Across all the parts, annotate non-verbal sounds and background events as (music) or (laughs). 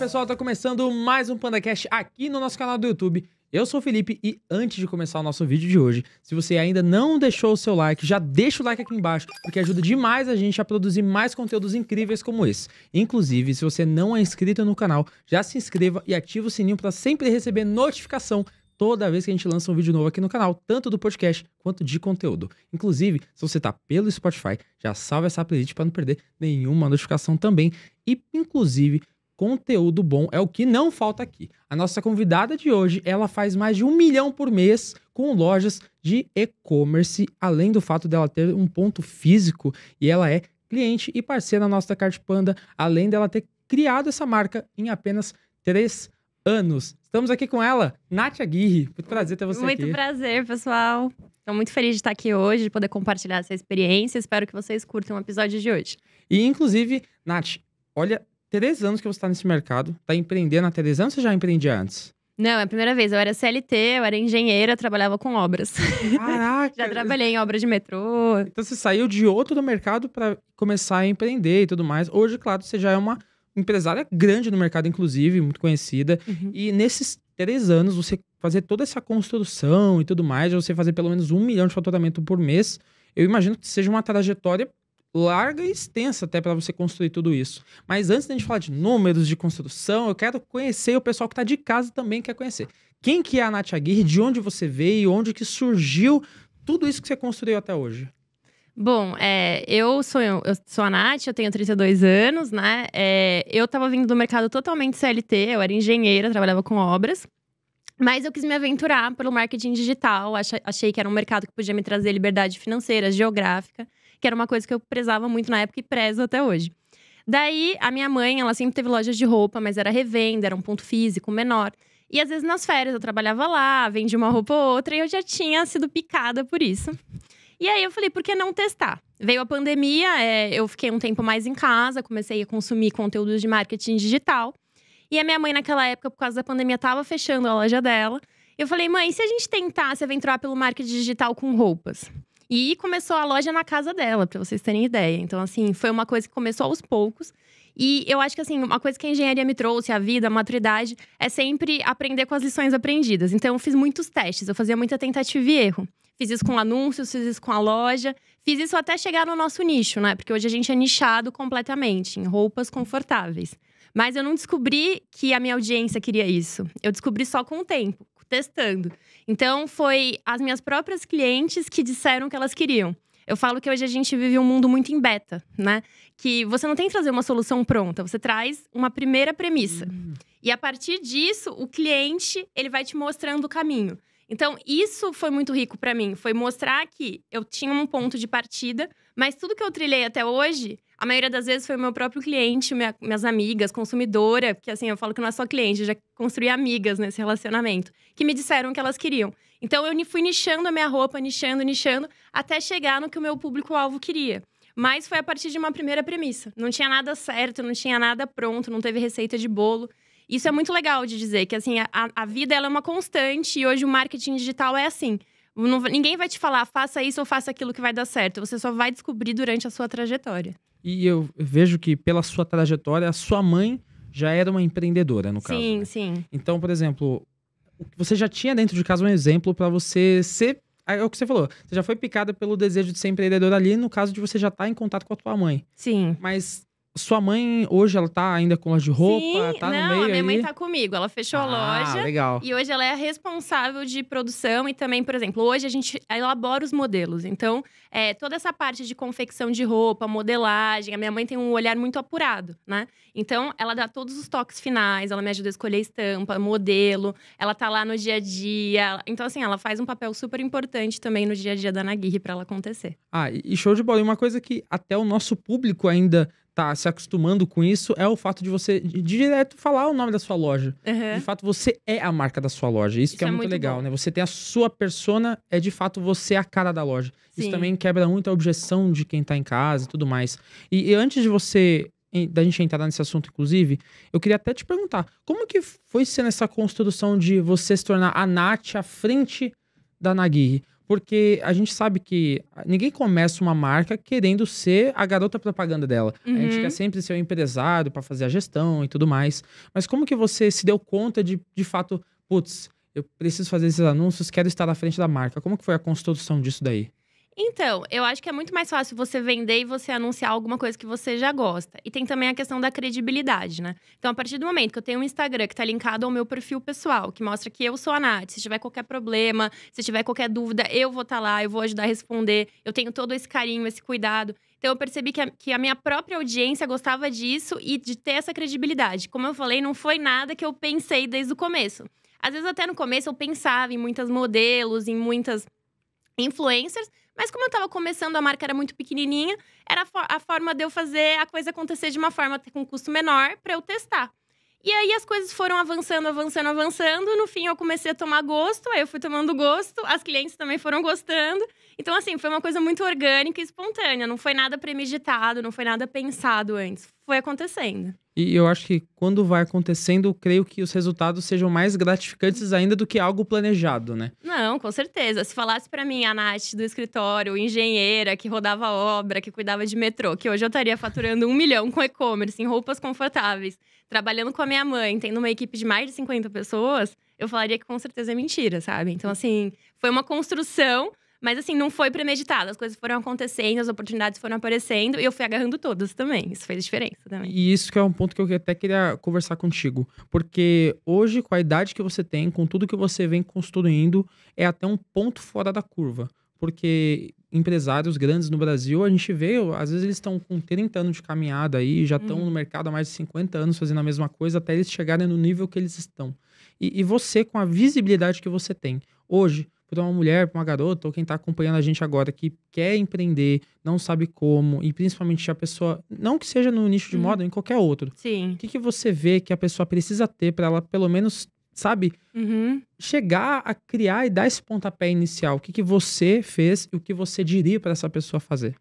pessoal, tá começando mais um PandaCast aqui no nosso canal do YouTube. Eu sou o Felipe e antes de começar o nosso vídeo de hoje, se você ainda não deixou o seu like, já deixa o like aqui embaixo, porque ajuda demais a gente a produzir mais conteúdos incríveis como esse. Inclusive, se você não é inscrito no canal, já se inscreva e ativa o sininho para sempre receber notificação toda vez que a gente lança um vídeo novo aqui no canal, tanto do podcast quanto de conteúdo. Inclusive, se você tá pelo Spotify, já salva essa playlist para não perder nenhuma notificação também. E, inclusive, Conteúdo bom é o que não falta aqui. A nossa convidada de hoje, ela faz mais de um milhão por mês com lojas de e-commerce, além do fato dela ter um ponto físico e ela é cliente e parceira nossa da Cart Panda, além dela ter criado essa marca em apenas três anos. Estamos aqui com ela, Nath Aguirre. Muito prazer ter você muito aqui. Muito prazer, pessoal. Estou muito feliz de estar aqui hoje, de poder compartilhar essa experiência. Espero que vocês curtam o episódio de hoje. E, inclusive, Nath, olha três anos que você está nesse mercado, está empreendendo há três anos ou você já empreendia antes? Não, é a primeira vez. Eu era CLT, eu era engenheira, eu trabalhava com obras. Caraca! (laughs) já trabalhei em obras de metrô. Então você saiu de outro mercado para começar a empreender e tudo mais. Hoje, claro, você já é uma empresária grande no mercado, inclusive, muito conhecida. Uhum. E nesses três anos, você fazer toda essa construção e tudo mais, você fazer pelo menos um milhão de faturamento por mês, eu imagino que seja uma trajetória larga e extensa até para você construir tudo isso. Mas antes da gente falar de números de construção, eu quero conhecer o pessoal que está de casa também quer conhecer. Quem que é a Nath Aguirre, de onde você veio, onde que surgiu tudo isso que você construiu até hoje? Bom, é, eu, sou, eu sou a Nath, eu tenho 32 anos, né? É, eu estava vindo do mercado totalmente CLT, eu era engenheira, trabalhava com obras. Mas eu quis me aventurar pelo marketing digital, achei que era um mercado que podia me trazer liberdade financeira, geográfica que era uma coisa que eu prezava muito na época e prezo até hoje. Daí, a minha mãe, ela sempre teve lojas de roupa, mas era revenda, era um ponto físico menor. E às vezes nas férias eu trabalhava lá, vendia uma roupa ou outra, e eu já tinha sido picada por isso. E aí eu falei, por que não testar? Veio a pandemia, é, eu fiquei um tempo mais em casa, comecei a consumir conteúdos de marketing digital. E a minha mãe, naquela época, por causa da pandemia, estava fechando a loja dela. Eu falei, mãe, se a gente tentasse aventurar pelo marketing digital com roupas? E começou a loja na casa dela, para vocês terem ideia. Então, assim, foi uma coisa que começou aos poucos. E eu acho que, assim, uma coisa que a engenharia me trouxe, a vida, a maturidade, é sempre aprender com as lições aprendidas. Então, eu fiz muitos testes, eu fazia muita tentativa e erro. Fiz isso com anúncios, fiz isso com a loja, fiz isso até chegar no nosso nicho, né? Porque hoje a gente é nichado completamente em roupas confortáveis. Mas eu não descobri que a minha audiência queria isso. Eu descobri só com o tempo testando. Então, foi as minhas próprias clientes que disseram que elas queriam. Eu falo que hoje a gente vive um mundo muito em beta, né? Que você não tem que trazer uma solução pronta, você traz uma primeira premissa. Uhum. E a partir disso, o cliente, ele vai te mostrando o caminho. Então, isso foi muito rico para mim. Foi mostrar que eu tinha um ponto de partida, mas tudo que eu trilhei até hoje, a maioria das vezes foi o meu próprio cliente, minha, minhas amigas, consumidora, porque assim, eu falo que não é só cliente, eu já construí amigas nesse relacionamento, que me disseram o que elas queriam. Então, eu fui nichando a minha roupa, nichando, nichando, até chegar no que o meu público-alvo queria. Mas foi a partir de uma primeira premissa. Não tinha nada certo, não tinha nada pronto, não teve receita de bolo. Isso é muito legal de dizer, que assim, a, a vida ela é uma constante e hoje o marketing digital é assim. Não, ninguém vai te falar, faça isso ou faça aquilo que vai dar certo. Você só vai descobrir durante a sua trajetória. E eu vejo que pela sua trajetória, a sua mãe já era uma empreendedora, no caso. Sim, né? sim. Então, por exemplo, você já tinha dentro de casa é um exemplo para você ser. Ah, é o que você falou. Você já foi picada pelo desejo de ser empreendedora ali, no caso de você já estar tá em contato com a tua mãe. Sim. Mas sua mãe, hoje, ela tá ainda com loja de roupa? Sim, tá não, no meio a minha aí? mãe tá comigo. Ela fechou ah, a loja. legal. E hoje ela é a responsável de produção e também, por exemplo, hoje a gente elabora os modelos. Então, é, toda essa parte de confecção de roupa, modelagem, a minha mãe tem um olhar muito apurado, né? Então, ela dá todos os toques finais, ela me ajuda a escolher estampa, modelo, ela tá lá no dia a dia. Então, assim, ela faz um papel super importante também no dia a dia da Naguirre para ela acontecer. Ah, e show de bola. E uma coisa que até o nosso público ainda tá se acostumando com isso é o fato de você direto falar o nome da sua loja. Uhum. De fato, você é a marca da sua loja. Isso, isso que é, é muito, muito legal, bom. né? Você tem a sua persona, é de fato você a cara da loja. Sim. Isso também quebra muito a objeção de quem tá em casa e tudo mais. E, e antes de você da gente entrar nesse assunto, inclusive, eu queria até te perguntar, como que foi sendo essa construção de você se tornar a Nath à frente da Nagui? Porque a gente sabe que ninguém começa uma marca querendo ser a garota propaganda dela. Uhum. A gente uhum. quer sempre ser o um empresário para fazer a gestão e tudo mais. Mas como que você se deu conta de, de fato, putz, eu preciso fazer esses anúncios, quero estar na frente da marca. Como que foi a construção disso daí? Então, eu acho que é muito mais fácil você vender e você anunciar alguma coisa que você já gosta. E tem também a questão da credibilidade, né? Então, a partir do momento que eu tenho um Instagram que está linkado ao meu perfil pessoal, que mostra que eu sou a Nath, se tiver qualquer problema, se tiver qualquer dúvida, eu vou estar tá lá, eu vou ajudar a responder. Eu tenho todo esse carinho, esse cuidado. Então, eu percebi que a, que a, minha própria audiência gostava disso e de ter essa credibilidade. Como eu falei, não foi nada que eu pensei desde o começo. Às vezes, até no começo, eu pensava em muitas modelos, em muitas influencers, mas como eu estava começando, a marca era muito pequenininha, era a forma de eu fazer a coisa acontecer de uma forma com um custo menor para eu testar. E aí as coisas foram avançando, avançando, avançando. No fim, eu comecei a tomar gosto, aí eu fui tomando gosto, as clientes também foram gostando. Então, assim, foi uma coisa muito orgânica e espontânea. Não foi nada premeditado, não foi nada pensado antes foi acontecendo. E eu acho que quando vai acontecendo, eu creio que os resultados sejam mais gratificantes ainda do que algo planejado, né? Não, com certeza. Se falasse para mim a Nath do escritório, engenheira, que rodava obra, que cuidava de metrô, que hoje eu estaria faturando um milhão com e-commerce, em roupas confortáveis, trabalhando com a minha mãe, tendo uma equipe de mais de 50 pessoas, eu falaria que com certeza é mentira, sabe? Então, assim, foi uma construção mas assim, não foi premeditado. As coisas foram acontecendo, as oportunidades foram aparecendo e eu fui agarrando todas também. Isso fez diferença também. E isso que é um ponto que eu até queria conversar contigo. Porque hoje, com a idade que você tem, com tudo que você vem construindo, é até um ponto fora da curva. Porque empresários grandes no Brasil, a gente vê, às vezes eles estão com 30 anos de caminhada aí, já estão uhum. no mercado há mais de 50 anos fazendo a mesma coisa, até eles chegarem no nível que eles estão. E, e você, com a visibilidade que você tem hoje, para uma mulher, para uma garota, ou quem está acompanhando a gente agora que quer empreender, não sabe como, e principalmente a pessoa, não que seja no nicho de uhum. moda, em qualquer outro. Sim. O que, que você vê que a pessoa precisa ter para ela, pelo menos, sabe, uhum. chegar a criar e dar esse pontapé inicial? O que, que você fez e o que você diria para essa pessoa fazer?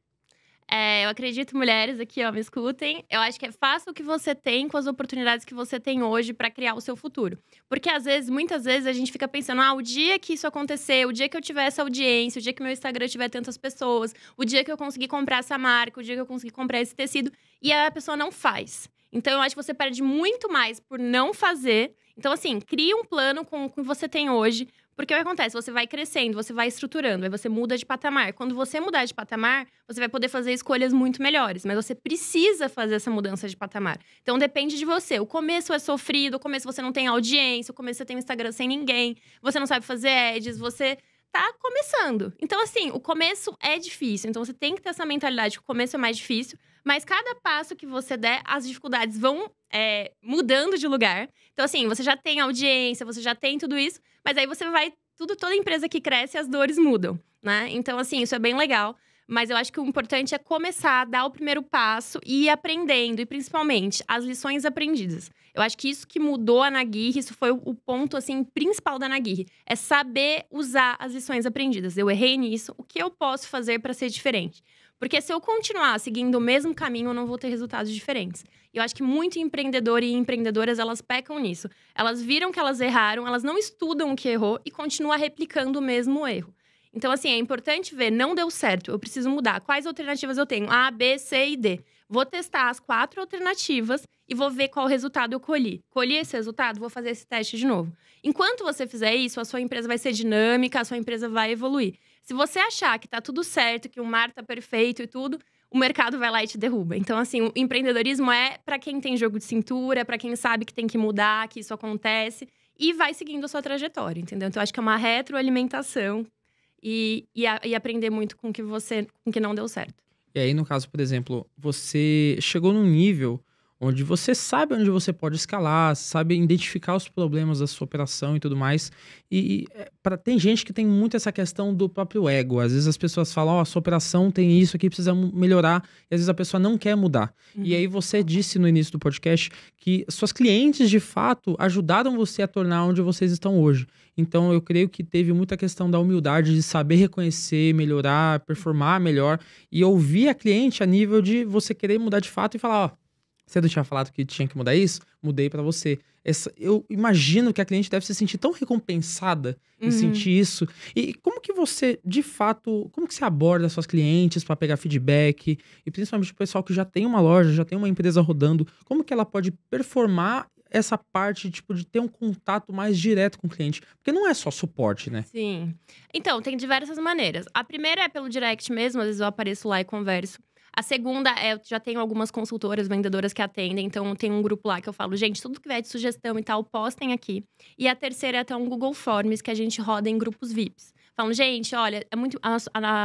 É, eu acredito, mulheres aqui, ó, me escutem. Eu acho que é faça o que você tem com as oportunidades que você tem hoje para criar o seu futuro. Porque às vezes, muitas vezes, a gente fica pensando: ah, o dia que isso acontecer, o dia que eu tiver essa audiência, o dia que meu Instagram tiver tantas pessoas, o dia que eu conseguir comprar essa marca, o dia que eu conseguir comprar esse tecido, e a pessoa não faz. Então, eu acho que você perde muito mais por não fazer. Então, assim, cria um plano com o que você tem hoje, porque o que acontece? Você vai crescendo, você vai estruturando, aí você muda de patamar. Quando você mudar de patamar, você vai poder fazer escolhas muito melhores, mas você precisa fazer essa mudança de patamar. Então depende de você. O começo é sofrido, o começo você não tem audiência, o começo você tem um Instagram sem ninguém, você não sabe fazer ads, você tá começando. Então, assim, o começo é difícil. Então, você tem que ter essa mentalidade que o começo é mais difícil, mas cada passo que você der, as dificuldades vão é, mudando de lugar. Então, assim, você já tem audiência, você já tem tudo isso, mas aí você vai. Tudo, toda empresa que cresce, as dores mudam, né? Então, assim, isso é bem legal. Mas eu acho que o importante é começar, dar o primeiro passo e ir aprendendo, e principalmente as lições aprendidas. Eu acho que isso que mudou a Naguirre, isso foi o ponto assim principal da Naguirre, é saber usar as lições aprendidas. Eu errei nisso, o que eu posso fazer para ser diferente? Porque se eu continuar seguindo o mesmo caminho, eu não vou ter resultados diferentes. E eu acho que muito empreendedor e empreendedoras, elas pecam nisso. Elas viram que elas erraram, elas não estudam o que errou e continuam replicando o mesmo erro. Então, assim, é importante ver, não deu certo, eu preciso mudar. Quais alternativas eu tenho? A, B, C e D. Vou testar as quatro alternativas e vou ver qual resultado eu colhi. Colhi esse resultado, vou fazer esse teste de novo. Enquanto você fizer isso, a sua empresa vai ser dinâmica, a sua empresa vai evoluir. Se você achar que tá tudo certo, que o mar tá perfeito e tudo, o mercado vai lá e te derruba. Então, assim, o empreendedorismo é para quem tem jogo de cintura, para quem sabe que tem que mudar, que isso acontece, e vai seguindo a sua trajetória, entendeu? Então, acho que é uma retroalimentação e, e, a, e aprender muito com o que você, com que não deu certo. E aí, no caso, por exemplo, você chegou num nível onde você sabe onde você pode escalar, sabe identificar os problemas da sua operação e tudo mais. E, e é, pra, tem gente que tem muito essa questão do próprio ego. Às vezes as pessoas falam, ó, oh, a sua operação tem isso aqui, precisa melhorar, e às vezes a pessoa não quer mudar. Uhum. E aí você disse no início do podcast que suas clientes, de fato, ajudaram você a tornar onde vocês estão hoje. Então eu creio que teve muita questão da humildade de saber reconhecer, melhorar, performar melhor e ouvir a cliente a nível de você querer mudar de fato e falar, ó, você não tinha falado que tinha que mudar isso? Mudei para você. Essa, eu imagino que a cliente deve se sentir tão recompensada em uhum. sentir isso. E como que você, de fato, como que você aborda suas clientes para pegar feedback? E principalmente o pessoal que já tem uma loja, já tem uma empresa rodando, como que ela pode performar essa parte, tipo, de ter um contato mais direto com o cliente? Porque não é só suporte, né? Sim. Então, tem diversas maneiras. A primeira é pelo direct mesmo, às vezes eu apareço lá e converso. A segunda é, eu já tenho algumas consultoras, vendedoras que atendem, então tem um grupo lá que eu falo, gente, tudo que vier de sugestão e tal, postem aqui. E a terceira é até um Google Forms que a gente roda em grupos VIPs. Falam, então, gente, olha, é muito, a,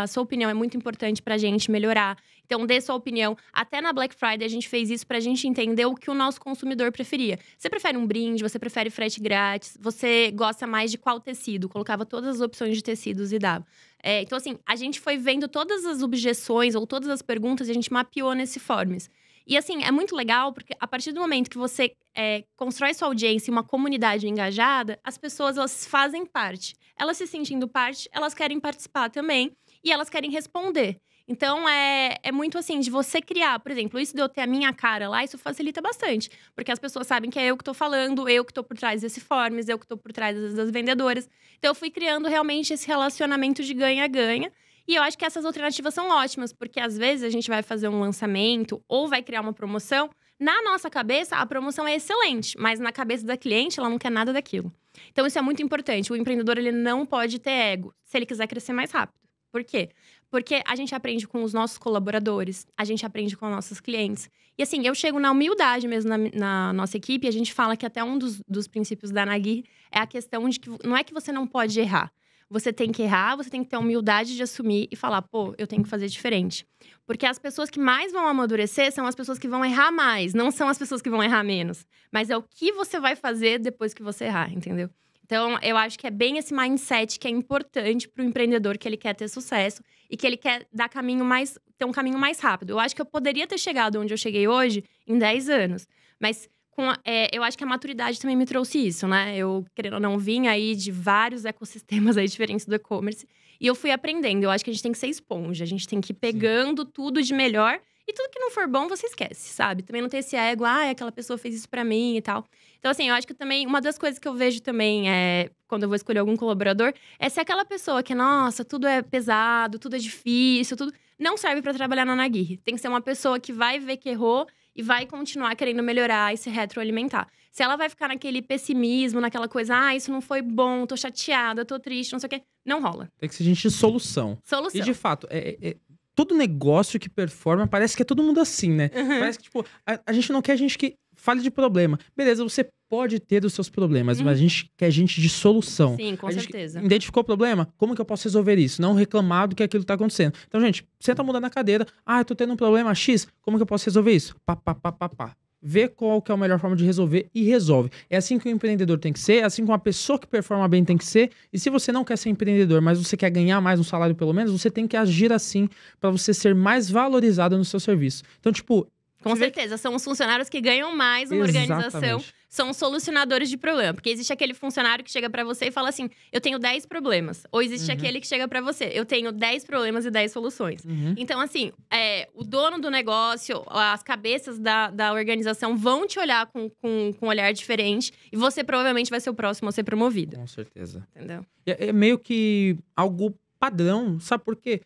a sua opinião é muito importante pra gente melhorar. Então, dê sua opinião. Até na Black Friday a gente fez isso pra gente entender o que o nosso consumidor preferia. Você prefere um brinde, você prefere frete grátis, você gosta mais de qual tecido? Colocava todas as opções de tecidos e dava. É, então, assim, a gente foi vendo todas as objeções ou todas as perguntas e a gente mapeou nesse Forms. E assim, é muito legal porque a partir do momento que você é, constrói sua audiência e uma comunidade engajada, as pessoas elas fazem parte elas se sentindo parte, elas querem participar também e elas querem responder. Então, é, é muito assim, de você criar. Por exemplo, isso de eu ter a minha cara lá, isso facilita bastante. Porque as pessoas sabem que é eu que estou falando, eu que estou por trás desse forms, eu que estou por trás das, das vendedoras. Então, eu fui criando realmente esse relacionamento de ganha-ganha. E eu acho que essas alternativas são ótimas, porque às vezes a gente vai fazer um lançamento ou vai criar uma promoção. Na nossa cabeça, a promoção é excelente, mas na cabeça da cliente, ela não quer nada daquilo. Então, isso é muito importante. O empreendedor ele não pode ter ego se ele quiser crescer mais rápido. Por quê? Porque a gente aprende com os nossos colaboradores, a gente aprende com os nossos clientes. E assim, eu chego na humildade mesmo na, na nossa equipe, a gente fala que até um dos, dos princípios da Nagui é a questão de que não é que você não pode errar, você tem que errar, você tem que ter a humildade de assumir e falar, pô, eu tenho que fazer diferente. Porque as pessoas que mais vão amadurecer são as pessoas que vão errar mais, não são as pessoas que vão errar menos. Mas é o que você vai fazer depois que você errar, entendeu? Então, eu acho que é bem esse mindset que é importante para o empreendedor que ele quer ter sucesso e que ele quer dar caminho mais, ter um caminho mais rápido. Eu acho que eu poderia ter chegado onde eu cheguei hoje em 10 anos, mas com, é, eu acho que a maturidade também me trouxe isso, né? Eu, querendo ou não, vim aí de vários ecossistemas (laughs) aí diferentes do e-commerce. E eu fui aprendendo. Eu acho que a gente tem que ser esponja. A gente tem que ir pegando Sim. tudo de melhor. E tudo que não for bom, você esquece, sabe? Também não ter esse ego, ah, aquela pessoa fez isso para mim e tal. Então, assim, eu acho que também, uma das coisas que eu vejo também é, quando eu vou escolher algum colaborador, é se aquela pessoa que, nossa, tudo é pesado, tudo é difícil, tudo. Não serve para trabalhar na Naguirre. Tem que ser uma pessoa que vai ver que errou e vai continuar querendo melhorar e se retroalimentar. Se ela vai ficar naquele pessimismo, naquela coisa, ah, isso não foi bom, tô chateada, tô triste, não sei o quê, não rola. Tem que ser gente de solução. Solução. E de fato, é, é, é todo negócio que performa, parece que é todo mundo assim, né? Uhum. Parece que, tipo, a, a, gente não quer gente que fale de problema. Beleza, você pode ter os seus problemas, hum. mas a uhum. gente quer gente de solução. Sim, com a certeza. identificou o problema? Como que eu posso resolver isso? Não reclamar do que aquilo tá acontecendo. Então, gente, senta mudar na cadeira. Ah, eu tô tendo um problema X, como que eu posso resolver isso? Pá, pá, pá, pá, pá vê qual que é a melhor forma de resolver e resolve. É assim que o empreendedor tem que ser, é assim que uma pessoa que performa bem tem que ser. E se você não quer ser empreendedor, mas você quer ganhar mais um salário pelo menos, você tem que agir assim para você ser mais valorizado no seu serviço. Então, tipo, com certeza, são os funcionários que ganham mais uma Exatamente. organização são solucionadores de problema. Porque existe aquele funcionário que chega para você e fala assim: eu tenho 10 problemas. Ou existe uhum. aquele que chega para você: eu tenho 10 problemas e 10 soluções. Uhum. Então, assim, é, o dono do negócio, as cabeças da, da organização vão te olhar com, com, com um olhar diferente e você provavelmente vai ser o próximo a ser promovido. Com certeza. Entendeu? É, é meio que algo padrão, sabe por quê?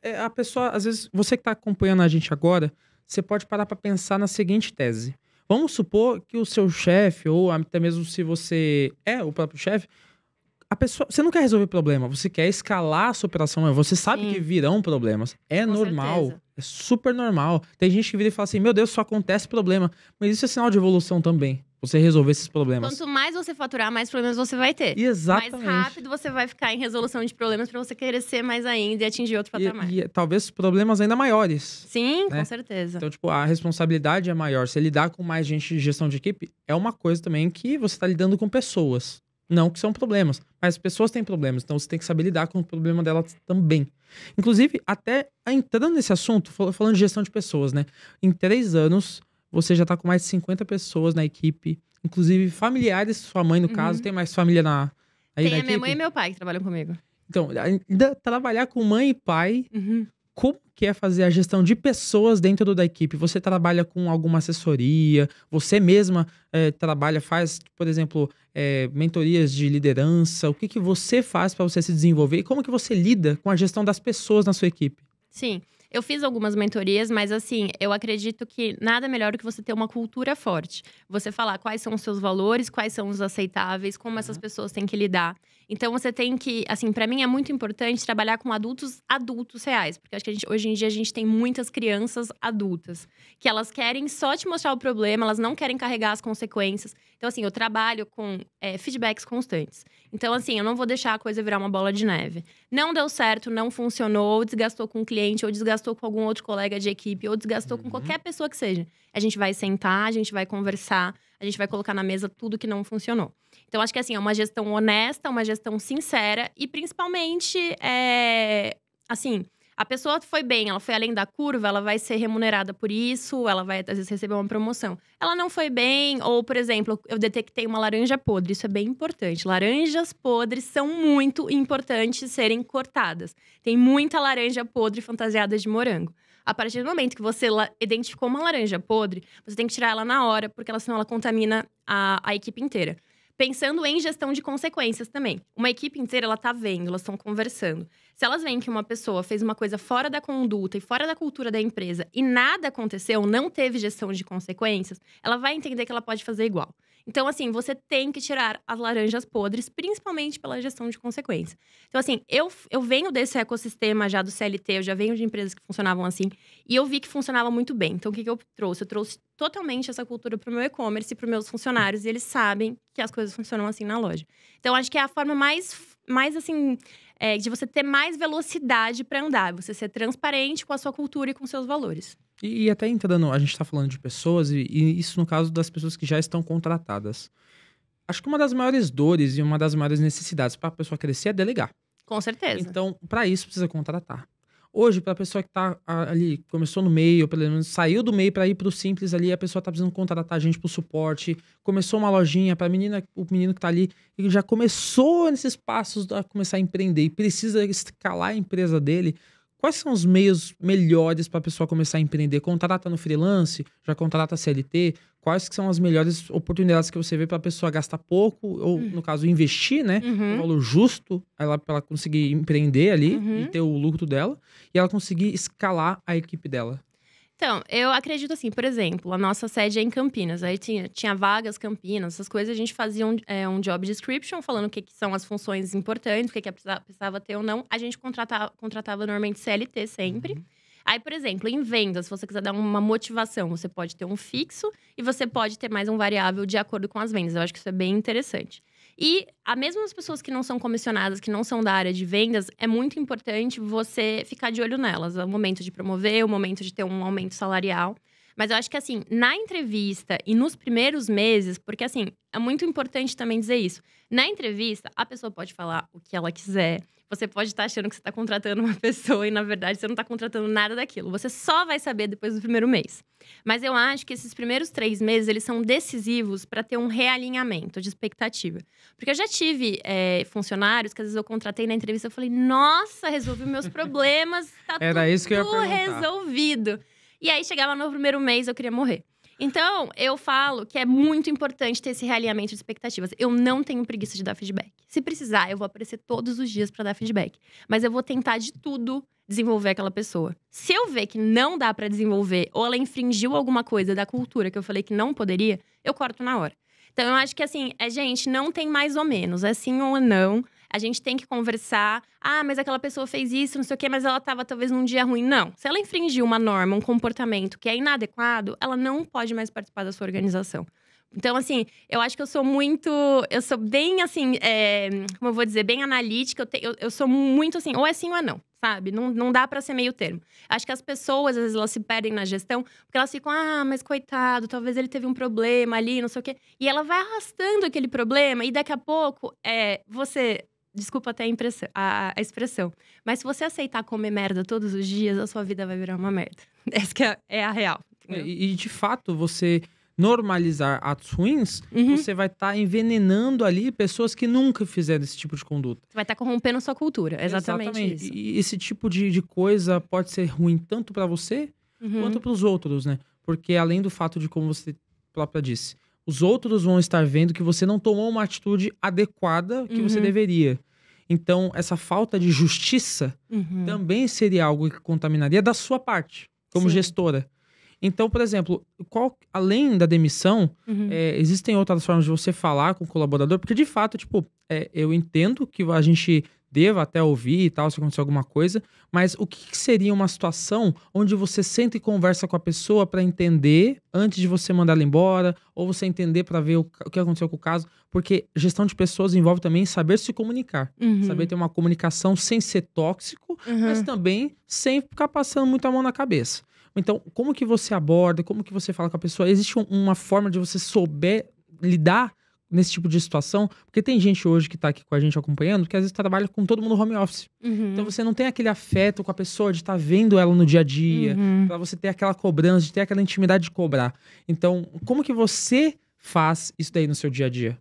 É, a pessoa, às vezes, você que está acompanhando a gente agora, você pode parar para pensar na seguinte tese. Vamos supor que o seu chefe, ou até mesmo se você é o próprio chefe, a pessoa, você não quer resolver problema, você quer escalar a sua operação, você sabe Sim. que virão problemas. É Com normal, certeza. é super normal. Tem gente que vira e fala assim: "Meu Deus, só acontece problema". Mas isso é sinal de evolução também você resolver esses problemas. Quanto mais você faturar, mais problemas você vai ter. exatamente. Mais rápido você vai ficar em resolução de problemas para você crescer mais ainda e atingir outro patamar. E, e talvez problemas ainda maiores. Sim, né? com certeza. Então, tipo, a responsabilidade é maior. Você lidar com mais gente de gestão de equipe é uma coisa também que você está lidando com pessoas. Não que são problemas, mas pessoas têm problemas, então você tem que saber lidar com o problema delas também. Inclusive, até entrando nesse assunto, falando de gestão de pessoas, né? Em três anos, você já tá com mais de 50 pessoas na equipe, inclusive familiares, sua mãe, no uhum. caso, tem mais família na. Aí tem a minha equipe? mãe e meu pai que trabalham comigo. Então, ainda trabalhar com mãe e pai, uhum. como que é fazer a gestão de pessoas dentro da equipe? Você trabalha com alguma assessoria? Você mesma é, trabalha, faz, por exemplo, é, mentorias de liderança? O que, que você faz para você se desenvolver? E como que você lida com a gestão das pessoas na sua equipe? Sim. Eu fiz algumas mentorias, mas assim, eu acredito que nada melhor do que você ter uma cultura forte. Você falar quais são os seus valores, quais são os aceitáveis, como essas uhum. pessoas têm que lidar. Então você tem que, assim, para mim é muito importante trabalhar com adultos adultos reais, porque acho que gente, hoje em dia a gente tem muitas crianças adultas que elas querem só te mostrar o problema, elas não querem carregar as consequências. Então assim, eu trabalho com é, feedbacks constantes. Então assim, eu não vou deixar a coisa virar uma bola de neve. Não deu certo, não funcionou, desgastou com o um cliente, ou desgastou com algum outro colega de equipe, ou desgastou uhum. com qualquer pessoa que seja. A gente vai sentar, a gente vai conversar, a gente vai colocar na mesa tudo que não funcionou. Então, acho que assim, é uma gestão honesta, uma gestão sincera e principalmente, é, assim, a pessoa foi bem, ela foi além da curva, ela vai ser remunerada por isso, ela vai às vezes receber uma promoção. Ela não foi bem, ou por exemplo, eu detectei uma laranja podre, isso é bem importante. Laranjas podres são muito importantes serem cortadas. Tem muita laranja podre fantasiada de morango. A partir do momento que você identificou uma laranja podre, você tem que tirar ela na hora, porque ela, senão ela contamina a, a equipe inteira pensando em gestão de consequências também. Uma equipe inteira, ela tá vendo, elas estão conversando. Se elas veem que uma pessoa fez uma coisa fora da conduta e fora da cultura da empresa e nada aconteceu, não teve gestão de consequências, ela vai entender que ela pode fazer igual. Então, assim, você tem que tirar as laranjas podres, principalmente pela gestão de consequência. Então, assim, eu, eu venho desse ecossistema já do CLT, eu já venho de empresas que funcionavam assim, e eu vi que funcionava muito bem. Então, o que, que eu trouxe? Eu trouxe totalmente essa cultura para o meu e-commerce e para os meus funcionários, e eles sabem que as coisas funcionam assim na loja. Então, acho que é a forma mais mais assim. É, de você ter mais velocidade para andar, você ser transparente com a sua cultura e com seus valores. E, e até entrando, a gente está falando de pessoas, e, e isso no caso das pessoas que já estão contratadas. Acho que uma das maiores dores e uma das maiores necessidades para a pessoa crescer é delegar. Com certeza. Então, para isso, precisa contratar. Hoje, para a pessoa que está ali, começou no meio, pelo menos saiu do meio para ir para o simples ali, a pessoa está precisando contratar gente para o suporte, começou uma lojinha para menina, o menino que está ali, ele já começou nesses passos a começar a empreender e precisa escalar a empresa dele. Quais são os meios melhores para a pessoa começar a empreender? Contrata no freelance? Já contrata CLT? quais que são as melhores oportunidades que você vê para a pessoa gastar pouco, ou uhum. no caso, investir, né? Uhum. Um valor justo ela, para ela conseguir empreender ali uhum. e ter o lucro dela, e ela conseguir escalar a equipe dela. Então, eu acredito assim, por exemplo, a nossa sede é em Campinas. Aí tinha, tinha vagas Campinas, essas coisas. A gente fazia um, é, um job description, falando o que, que, são as funções importantes, o que, que é, precisava, ter ou não. A gente contratava, contratava normalmente CLT sempre. Uhum. Aí, por exemplo, em vendas, se você quiser dar uma motivação, você pode ter um fixo e você pode ter mais um variável de acordo com as vendas. Eu acho que isso é bem interessante. E a mesmo as pessoas que não são comissionadas, que não são da área de vendas, é muito importante você ficar de olho nelas. É o momento de promover, é o momento de ter um aumento salarial. Mas eu acho que assim, na entrevista e nos primeiros meses, porque assim, é muito importante também dizer isso. Na entrevista, a pessoa pode falar o que ela quiser. Você pode estar tá achando que você está contratando uma (laughs) pessoa e, na verdade, você não está contratando nada daquilo. Você só vai saber depois do primeiro mês. Mas eu acho que esses primeiros três meses, eles são decisivos para ter um realinhamento de expectativa. Porque eu já tive é, funcionários que, às vezes, eu contratei na entrevista e falei, nossa, resolvi meus (laughs) problemas, tá Era tudo isso que eu ia resolvido. E aí, chegava no primeiro mês, eu queria morrer. Então, eu falo que é muito importante ter esse realinhamento de expectativas. Eu não tenho preguiça de dar feedback. Se precisar, eu vou aparecer todos os dias para dar feedback. Mas eu vou tentar de tudo desenvolver aquela pessoa. Se eu ver que não dá para desenvolver ou ela infringiu alguma coisa da cultura que eu falei que não poderia, eu corto na hora. Então eu acho que assim, é gente, não tem mais ou menos, é sim ou é não. A gente tem que conversar. Ah, mas aquela pessoa fez isso, não sei o quê, mas ela estava talvez num dia ruim. Não. Se ela infringiu uma norma, um comportamento que é inadequado, ela não pode mais participar da sua organização. Então, assim, eu acho que eu sou muito. Eu sou bem, assim, é, como eu vou dizer, bem analítica. Eu, te, eu, eu, sou muito assim, ou é sim ou é não, sabe? Não, não dá para ser meio termo. Acho que as pessoas, às vezes, elas se perdem na gestão, porque elas ficam, ah, mas coitado, talvez ele teve um problema ali, não sei o quê. E ela vai arrastando aquele problema, e daqui a pouco, é, você Desculpa até a, impressão, a, a, expressão. Mas se você aceitar comer merda todos os dias, a sua vida vai virar uma merda. (laughs) Essa que é, é a real. É, e, e, de fato, você normalizar atos ruins, uhum. você vai estar tá envenenando ali pessoas que nunca fizeram esse tipo de conduta. Você vai estar tá corrompendo sua cultura, exatamente, exatamente. isso. E esse tipo de, de coisa pode ser ruim tanto para você uhum. quanto para os outros, né? Porque além do fato de como você própria disse, os outros vão estar vendo que você não tomou uma atitude adequada que uhum. você deveria. Então, essa falta de justiça uhum. também seria algo que contaminaria da sua parte, como Sim. gestora. Então, por exemplo, qual, além da demissão, uhum. é, existem outras formas de você falar com o colaborador, porque de fato, tipo, é, eu entendo que a gente deva até ouvir e tal, se acontecer alguma coisa, mas o que, que seria uma situação onde você senta e conversa com a pessoa para entender antes de você mandar ela embora, ou você entender para ver o, o, que aconteceu com o caso, porque gestão de pessoas envolve também saber se comunicar, uhum. saber ter uma comunicação sem ser tóxico, uhum. mas também sem ficar passando muito a mão na cabeça. Então, como que você aborda, como que você fala com a pessoa? Existe um, uma forma de você souber lidar nesse tipo de situação, porque tem gente hoje que está aqui com a gente acompanhando que às vezes trabalha com todo mundo home office. Uhum. Então você não tem aquele afeto com a pessoa de estar tá vendo ela no dia a dia, uhum. para você ter aquela cobrança, de ter aquela intimidade de cobrar. Então, como que você faz isso daí no seu dia a dia?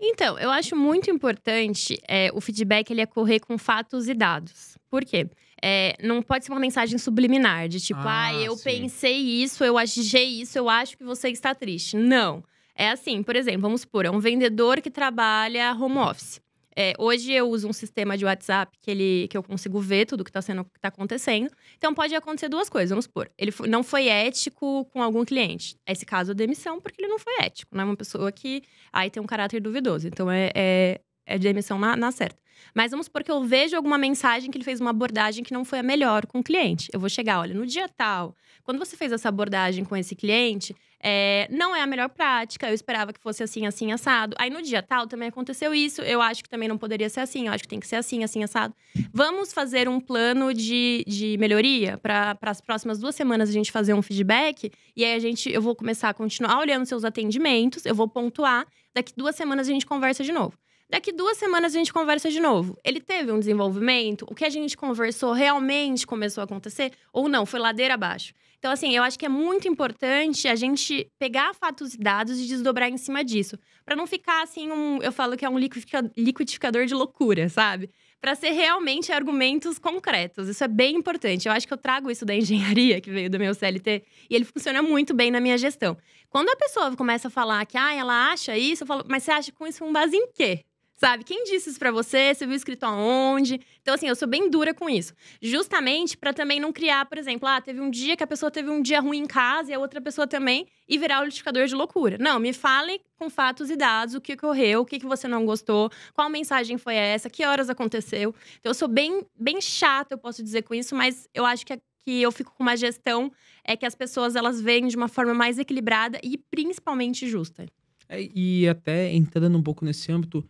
Então, eu acho muito importante é, o feedback ele ocorrer é com fatos e dados. Por quê? É, não pode ser uma mensagem subliminar de tipo, ah, ah eu sim. pensei isso, eu agi isso, eu acho que você está triste. Não. É assim, por exemplo, vamos supor, é um vendedor que trabalha home office. É, hoje eu uso um sistema de WhatsApp que, ele, que eu consigo ver tudo que está sendo que tá acontecendo. Então pode acontecer duas coisas, vamos supor. Ele não foi ético com algum cliente. Esse caso é demissão, porque ele não foi ético, é Uma pessoa que aí tem um caráter duvidoso. Então é, é, é demissão na, na certa. Mas vamos supor que eu vejo alguma mensagem que ele fez uma abordagem que não foi a melhor com o cliente. Eu vou chegar, olha, no dia tal, quando você fez essa abordagem com esse cliente, é, não é a melhor prática, eu esperava que fosse assim, assim, assado. Aí no dia tal também aconteceu isso, eu acho que também não poderia ser assim, eu acho que tem que ser assim, assim, assado. Vamos fazer um plano de, de melhoria para as próximas duas semanas a gente fazer um feedback e aí a gente, eu vou começar a continuar olhando seus atendimentos, eu vou pontuar, daqui duas semanas a gente conversa de novo. Daqui duas semanas a gente conversa de novo. Ele teve um desenvolvimento? O que a gente conversou realmente começou a acontecer? Ou não? Foi ladeira abaixo. Então, assim, eu acho que é muito importante a gente pegar fatos e dados e desdobrar em cima disso. para não ficar assim, um, eu falo que é um liquidificador de loucura, sabe? Para ser realmente argumentos concretos. Isso é bem importante. Eu acho que eu trago isso da engenharia, que veio do meu CLT, e ele funciona muito bem na minha gestão. Quando a pessoa começa a falar que ah, ela acha isso, eu falo, mas você acha com isso um base em quê? Sabe? Quem disse isso pra você? Você viu escrito aonde? Então, assim, eu sou bem dura com isso. Justamente para também não criar, por exemplo, ah, teve um dia que a pessoa teve um dia ruim em casa e a outra pessoa também, e virar o litificador de loucura. Não, me fale com fatos e dados o que ocorreu, o que, que você não gostou, qual mensagem foi essa, que horas aconteceu. Então, eu sou bem, bem chata, eu posso dizer com isso, mas eu acho que a que eu fico com uma gestão é que as pessoas elas veem de uma forma mais equilibrada e principalmente justa. É, e até entrando um pouco nesse âmbito,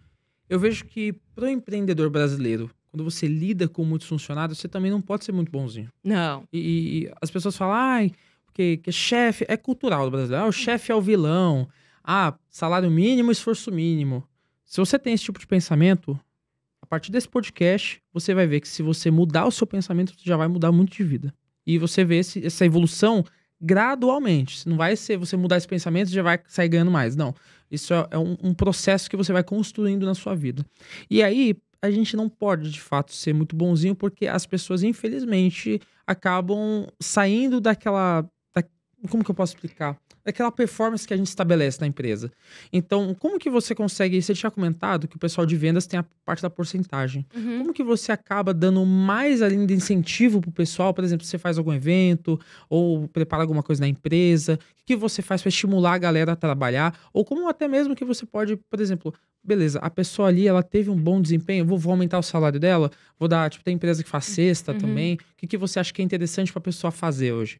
eu vejo que pro empreendedor brasileiro, quando você lida com muitos funcionários, você também não pode ser muito bonzinho. Não. E, e as pessoas falam, ai, porque que chefe é cultural do brasileiro. Ah, o chefe é o vilão. Ah, salário mínimo, esforço mínimo. Se você tem esse tipo de pensamento, a partir desse podcast, você vai ver que se você mudar o seu pensamento, você já vai mudar muito de vida. E você vê esse, essa evolução gradualmente. Não vai ser você mudar esse pensamento e já vai sair ganhando mais. Não. Isso é, é um, um processo que você vai construindo na sua vida. E aí, a gente não pode, de fato, ser muito bonzinho, porque as pessoas, infelizmente, acabam saindo daquela como que eu posso explicar? É aquela performance que a gente estabelece na empresa. Então, como que você consegue. Você tinha comentado que o pessoal de vendas tem a parte da porcentagem. Uhum. Como que você acaba dando mais além de incentivo para o pessoal? Por exemplo, você faz algum evento ou prepara alguma coisa na empresa? O que você faz para estimular a galera a trabalhar? Ou como até mesmo que você pode, por exemplo, beleza, a pessoa ali, ela teve um bom desempenho, vou, vou, aumentar o salário dela, vou dar, tipo, tem empresa que faz cesta uhum. também. O que, que você acha que é interessante para a pessoa fazer hoje?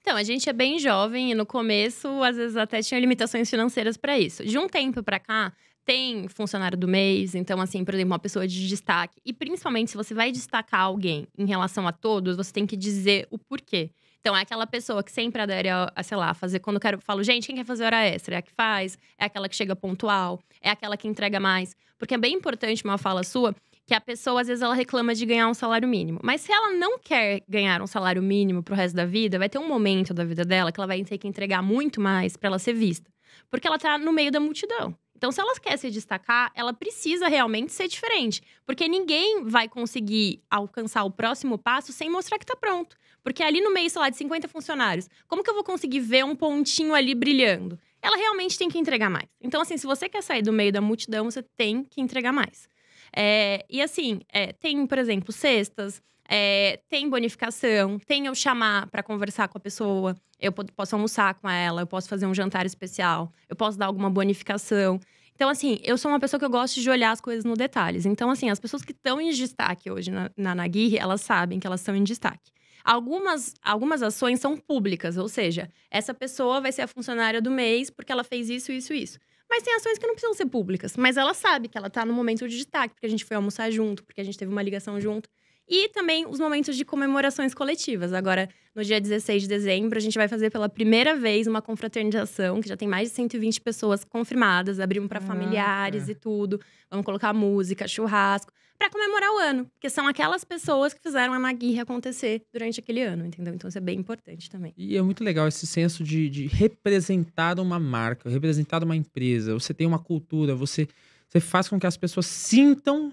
Então, a gente é bem jovem e no começo, às vezes, até tinha limitações financeiras para isso. De um tempo para cá, tem funcionário do mês, então, assim, por exemplo, uma pessoa de destaque. E principalmente, se você vai destacar alguém em relação a todos, você tem que dizer o porquê. Então, é aquela pessoa que sempre adere a, a sei lá, fazer. Quando eu quero, falo, gente, quem quer fazer hora extra? É a que faz? É aquela que chega pontual? É aquela que entrega mais? Porque é bem importante uma fala sua que a pessoa às vezes ela reclama de ganhar um salário mínimo. Mas se ela não quer ganhar um salário mínimo pro resto da vida, vai ter um momento da vida dela que ela vai ter que entregar muito mais para ela ser vista, porque ela tá no meio da multidão. Então, se ela quer se destacar, ela precisa realmente ser diferente, porque ninguém vai conseguir alcançar o próximo passo sem mostrar que tá pronto. Porque ali no meio, sei lá, de 50 funcionários, como que eu vou conseguir ver um pontinho ali brilhando? Ela realmente tem que entregar mais. Então, assim, se você quer sair do meio da multidão, você tem que entregar mais. É, e assim, é, tem, por exemplo, cestas, é, tem bonificação, tem eu chamar para conversar com a pessoa, eu posso almoçar com ela, eu posso fazer um jantar especial, eu posso dar alguma bonificação. Então, assim, eu sou uma pessoa que eu gosto de olhar as coisas no detalhes. Então, assim, as pessoas que estão em destaque hoje na, na Naguirre, elas sabem que elas estão em destaque. Algumas, algumas ações são públicas, ou seja, essa pessoa vai ser a funcionária do mês porque ela fez isso, isso, isso. Mas tem ações que não precisam ser públicas. Mas ela sabe que ela está no momento de destaque, porque a gente foi almoçar junto, porque a gente teve uma ligação junto. E também os momentos de comemorações coletivas. Agora, no dia 16 de dezembro, a gente vai fazer pela primeira vez uma confraternização, que já tem mais de 120 pessoas confirmadas. Abrimos para familiares e tudo. Vamos colocar música, churrasco para comemorar o ano, porque são aquelas pessoas que fizeram a Maguire acontecer durante aquele ano, entendeu? Então isso é bem importante também. E é muito legal esse senso de, de representar uma marca, representar uma empresa. Você tem uma cultura, você, você faz com que as pessoas sintam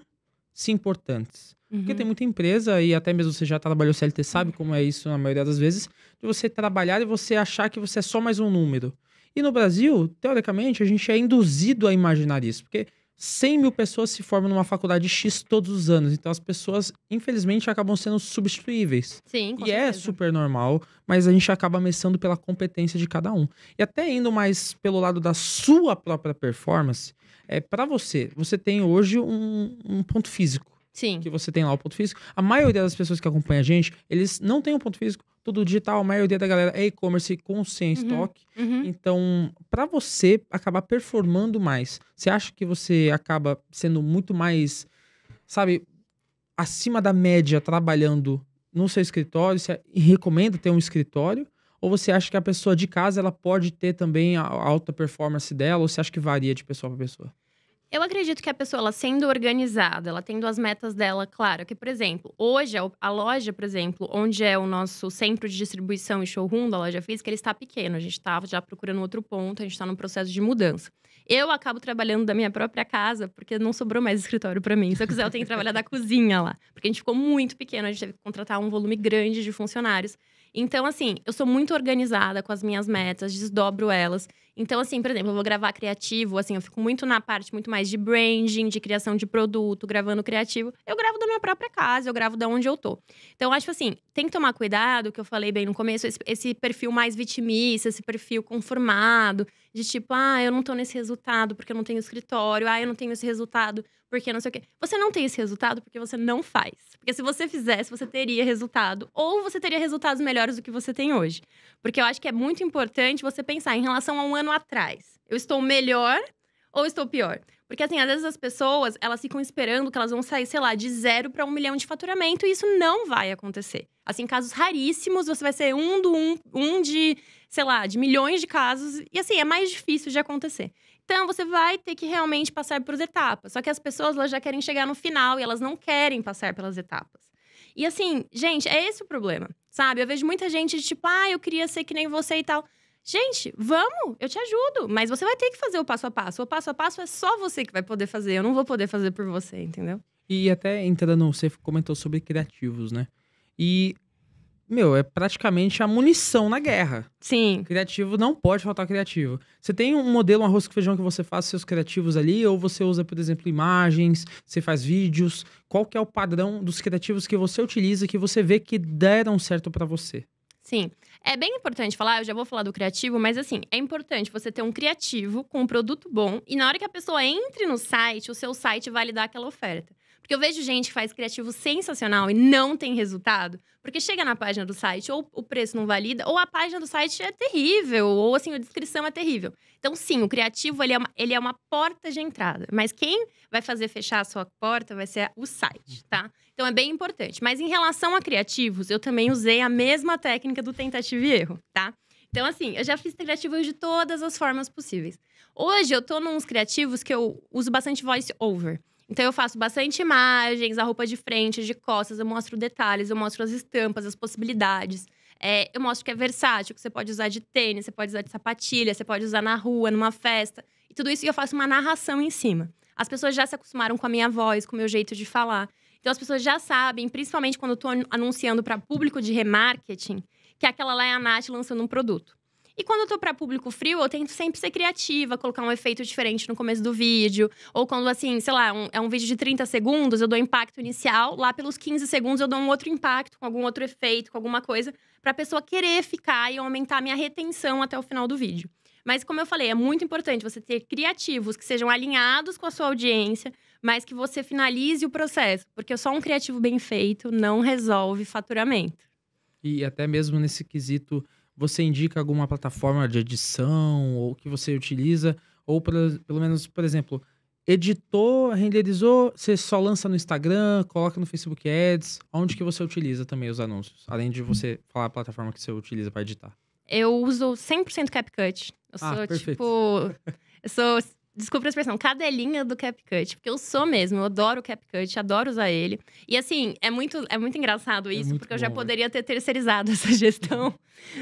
se importantes. Uhum. Porque tem uhum. muita empresa, e até mesmo você já trabalhou CLT, sabe como é isso na maioria das vezes, de você trabalhar e você achar que você é só mais um número. E no Brasil, teoricamente, a gente é induzido a imaginar isso, porque 100 mil pessoas se formam numa faculdade X todos os anos. Então as pessoas, infelizmente, acabam sendo substituíveis. Sim, com E é certeza. é super normal, mas a gente acaba meçando pela competência de cada um. E até indo mais pelo lado da sua própria performance, é para você, você tem hoje um, um ponto físico. Sim. Que você tem lá o ponto físico. A maioria das pessoas que acompanha a gente, eles não têm um ponto físico tudo digital, a maioria da galera é e-commerce com sem uhum, estoque. Uhum. Então, para você acabar performando mais, você acha que você acaba sendo muito mais, sabe, acima da média trabalhando no seu escritório? Você recomenda ter um escritório? Ou você acha que a pessoa de casa ela pode ter também a alta performance dela? Ou você acha que varia de pessoa para pessoa? Eu acredito que a pessoa, ela sendo organizada, ela tendo as metas dela, claro, que, por exemplo, hoje é a loja, por exemplo, onde é o nosso centro de distribuição e showroom da loja física, ele está pequeno. A gente estava tá já procurando outro ponto, a gente está num processo de mudança. Eu acabo trabalhando da minha própria casa, porque não sobrou mais escritório para mim. Se eu quiser, eu tenho que trabalhar da (laughs) cozinha lá. Porque a gente ficou muito pequeno, a gente teve que contratar um volume grande de funcionários. Então, assim, eu sou muito organizada com as minhas metas, desdobro elas. Então, assim, por exemplo, eu vou gravar criativo, assim, eu fico muito na parte muito mais de branding, de criação de produto, gravando criativo. Eu gravo da minha própria casa, eu gravo da onde eu tô. Então, acho assim, tem que tomar cuidado, que eu falei bem no começo, esse, esse perfil mais vitimista, esse perfil conformado, de tipo, ah, eu não tô nesse resultado porque eu não tenho escritório, ah, eu não tenho esse resultado porque não sei o quê. Você não tem esse resultado porque você não faz. Porque se você fizesse, você teria resultado. Ou você teria resultados melhores do que você tem hoje. Porque eu acho que é muito importante você pensar em relação a um ano atrás. Eu estou melhor ou estou pior? Porque, assim, às vezes as pessoas, elas ficam esperando que elas vão sair, sei lá, de zero para um milhão de faturamento e isso não vai acontecer. Assim, casos raríssimos, você vai ser um do um, um de, sei lá, de milhões de casos. E, assim, é mais difícil de acontecer. Então, você vai ter que realmente passar por etapas. Só que as pessoas elas já querem chegar no final e elas não querem passar pelas etapas. E assim, gente, é esse o problema, sabe? Eu vejo muita gente tipo, ah, eu queria ser que nem você e tal. Gente, vamos, eu te ajudo, mas você vai ter que fazer o passo a passo. O passo a passo é só você que vai poder fazer, eu não vou poder fazer por você, entendeu? E até entrando, você comentou sobre criativos, né? E meu, é praticamente a munição na guerra. Sim. Criativo não pode faltar criativo. Você tem um modelo, um arroz com feijão que você faz seus criativos ali, ou você usa, por exemplo, imagens, você faz vídeos. Qual que é o padrão dos criativos que você utiliza que você vê que deram certo para você? Sim. É bem importante falar, eu já vou falar do criativo, mas assim, é importante você ter um criativo com um produto bom e na hora que a pessoa entre no site, o seu site vai lhe dar aquela oferta. Porque eu vejo gente que faz criativo sensacional e não tem resultado, porque chega na página do site, ou o preço não valida, ou a página do site é terrível, ou assim, a descrição é terrível. Então, sim, o criativo ele é, uma, ele é uma porta de entrada. Mas quem vai fazer fechar a sua porta vai ser o site, uhum. tá? Então é bem importante. Mas em relação a criativos, eu também usei a mesma técnica do tentativa e erro, tá? Então, assim, eu já fiz criativos de todas as formas possíveis. Hoje eu tô nos criativos que eu uso bastante voice over. Então eu faço bastante imagens, a roupa de frente, de costas, eu mostro detalhes, eu mostro as estampas, as possibilidades. É, eu mostro que é versátil, que você pode usar de tênis, você pode usar de sapatilha, você pode usar na rua, numa festa. E tudo isso eu faço uma narração em cima. As pessoas já se acostumaram com a minha voz, com o meu jeito de falar. Então as pessoas já sabem, principalmente quando eu estou anunciando para público de remarketing, que aquela lá é a Nath lançando um produto. E quando eu tô pra público frio, eu tento sempre ser criativa, colocar um efeito diferente no começo do vídeo. Ou quando, assim, sei lá, um, é um vídeo de 30 segundos, eu dou impacto inicial. Lá pelos 15 segundos, eu dou um outro impacto, com algum outro efeito, com alguma coisa, pra pessoa querer ficar e aumentar a minha retenção até o final do vídeo. Mas, como eu falei, é muito importante você ter criativos que sejam alinhados com a sua audiência, mas que você finalize o processo. Porque só um criativo bem feito não resolve faturamento. E até mesmo nesse quesito você indica alguma plataforma de edição ou que você utiliza? Ou pelo, pelo menos, por exemplo, editou, renderizou, você só lança no Instagram, coloca no Facebook Ads, onde que você utiliza também os anúncios, além de você falar a plataforma que você utiliza para editar? Eu uso 100% CapCut. Eu ah, sou perfeito. tipo, eu sou desculpa a expressão, cadelinha do CapCut. Porque eu sou mesmo, eu adoro o CapCut, adoro usar ele. E assim, é muito, é muito engraçado é isso, é muito porque bom, eu já é. poderia ter terceirizado (laughs) essa gestão.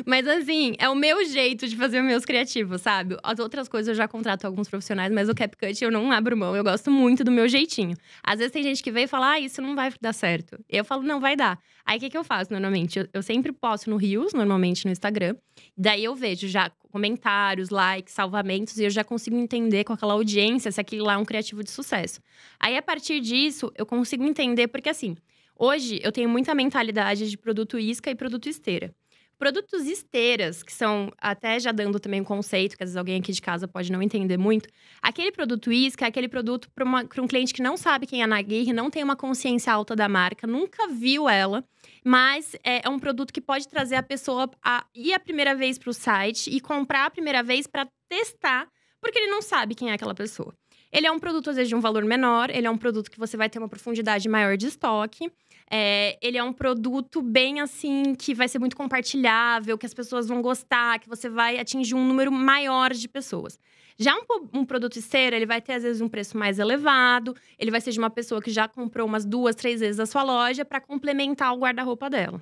mas assim, é o meu jeito de fazer meus criativos, sabe? As outras coisas eu já contrato alguns profissionais, mas o CapCut eu não abro mão, eu gosto muito do meu jeitinho. Às vezes tem gente que vem e fala, ah, isso não vai dar certo. Eu falo, não, vai dar. Aí o que, que eu faço normalmente? Eu, eu sempre posto no Rios, normalmente no Instagram. Daí eu vejo já comentários, likes, salvamentos, e eu já consigo entender com aquela audiência se aquilo lá é um criativo de sucesso. Aí, a partir disso, eu consigo entender, porque assim, hoje eu tenho muita mentalidade de produto isca e produto esteira. Produtos esteiras, que são, até já dando também um conceito, que às vezes alguém aqui de casa pode não entender muito. Aquele produto isca é aquele produto para um cliente que não sabe quem é a Naguirre, não tem uma consciência alta da marca, nunca viu ela, mas é, é um produto que pode trazer a pessoa a ir a primeira vez para o site e comprar a primeira vez para testar, porque ele não sabe quem é aquela pessoa. Ele é um produto, às vezes, de um valor menor, ele é um produto que você vai ter uma profundidade maior de estoque. É, ele é um produto bem assim que vai ser muito compartilhável, que as pessoas vão gostar, que você vai atingir um número maior de pessoas. Já um, um produto esteira, ele vai ter às vezes um preço mais elevado, ele vai ser de uma pessoa que já comprou umas duas, três vezes a sua loja para complementar o guarda-roupa dela.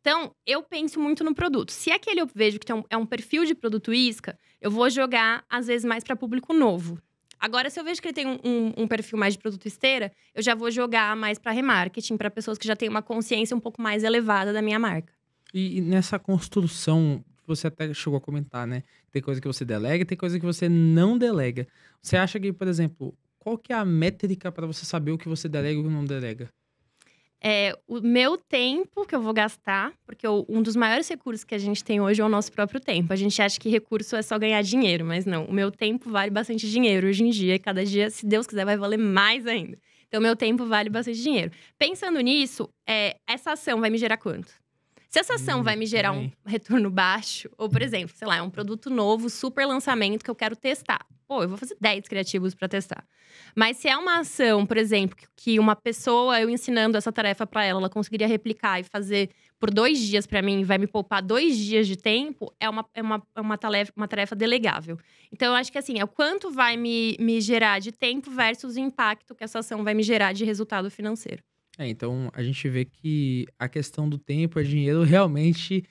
Então, eu penso muito no produto. Se aquele é eu vejo que um, é um perfil de produto isca, eu vou jogar, às vezes, mais para público novo. Agora, se eu vejo que ele tem um, um, um perfil mais de produto esteira, eu já vou jogar mais para remarketing, para pessoas que já têm uma consciência um pouco mais elevada da minha marca. E, e nessa construção, você até chegou a comentar, né? Tem coisa que você delega, tem coisa que você não delega. Você acha que, por exemplo, qual que é a métrica para você saber o que você delega e o que não delega? é, o meu tempo que eu vou gastar, porque eu, um dos maiores recursos que a gente tem hoje é o nosso próprio tempo. A gente acha que recurso é só ganhar dinheiro, mas não. O meu tempo vale bastante dinheiro hoje em dia, e cada dia, se Deus quiser, vai valer mais ainda. Então, meu tempo vale bastante dinheiro. Pensando nisso, é, essa ação vai me gerar quanto? Se essa ação hum, vai me gerar um retorno baixo, ou, por exemplo, sei lá, é um produto novo, super lançamento que eu quero testar pô, eu vou fazer 10 criativos para testar. Mas se é uma ação, por exemplo, que uma pessoa, eu ensinando essa tarefa para ela, ela conseguiria replicar e fazer por dois dias para mim, vai me poupar dois dias de tempo, é uma, é uma, é uma, tarefa, uma tarefa delegável. Então, eu acho que assim, é o quanto vai me, me gerar de tempo versus o impacto que essa ação vai me gerar de resultado financeiro. É, então a gente vê que a questão do tempo é dinheiro (laughs) realmente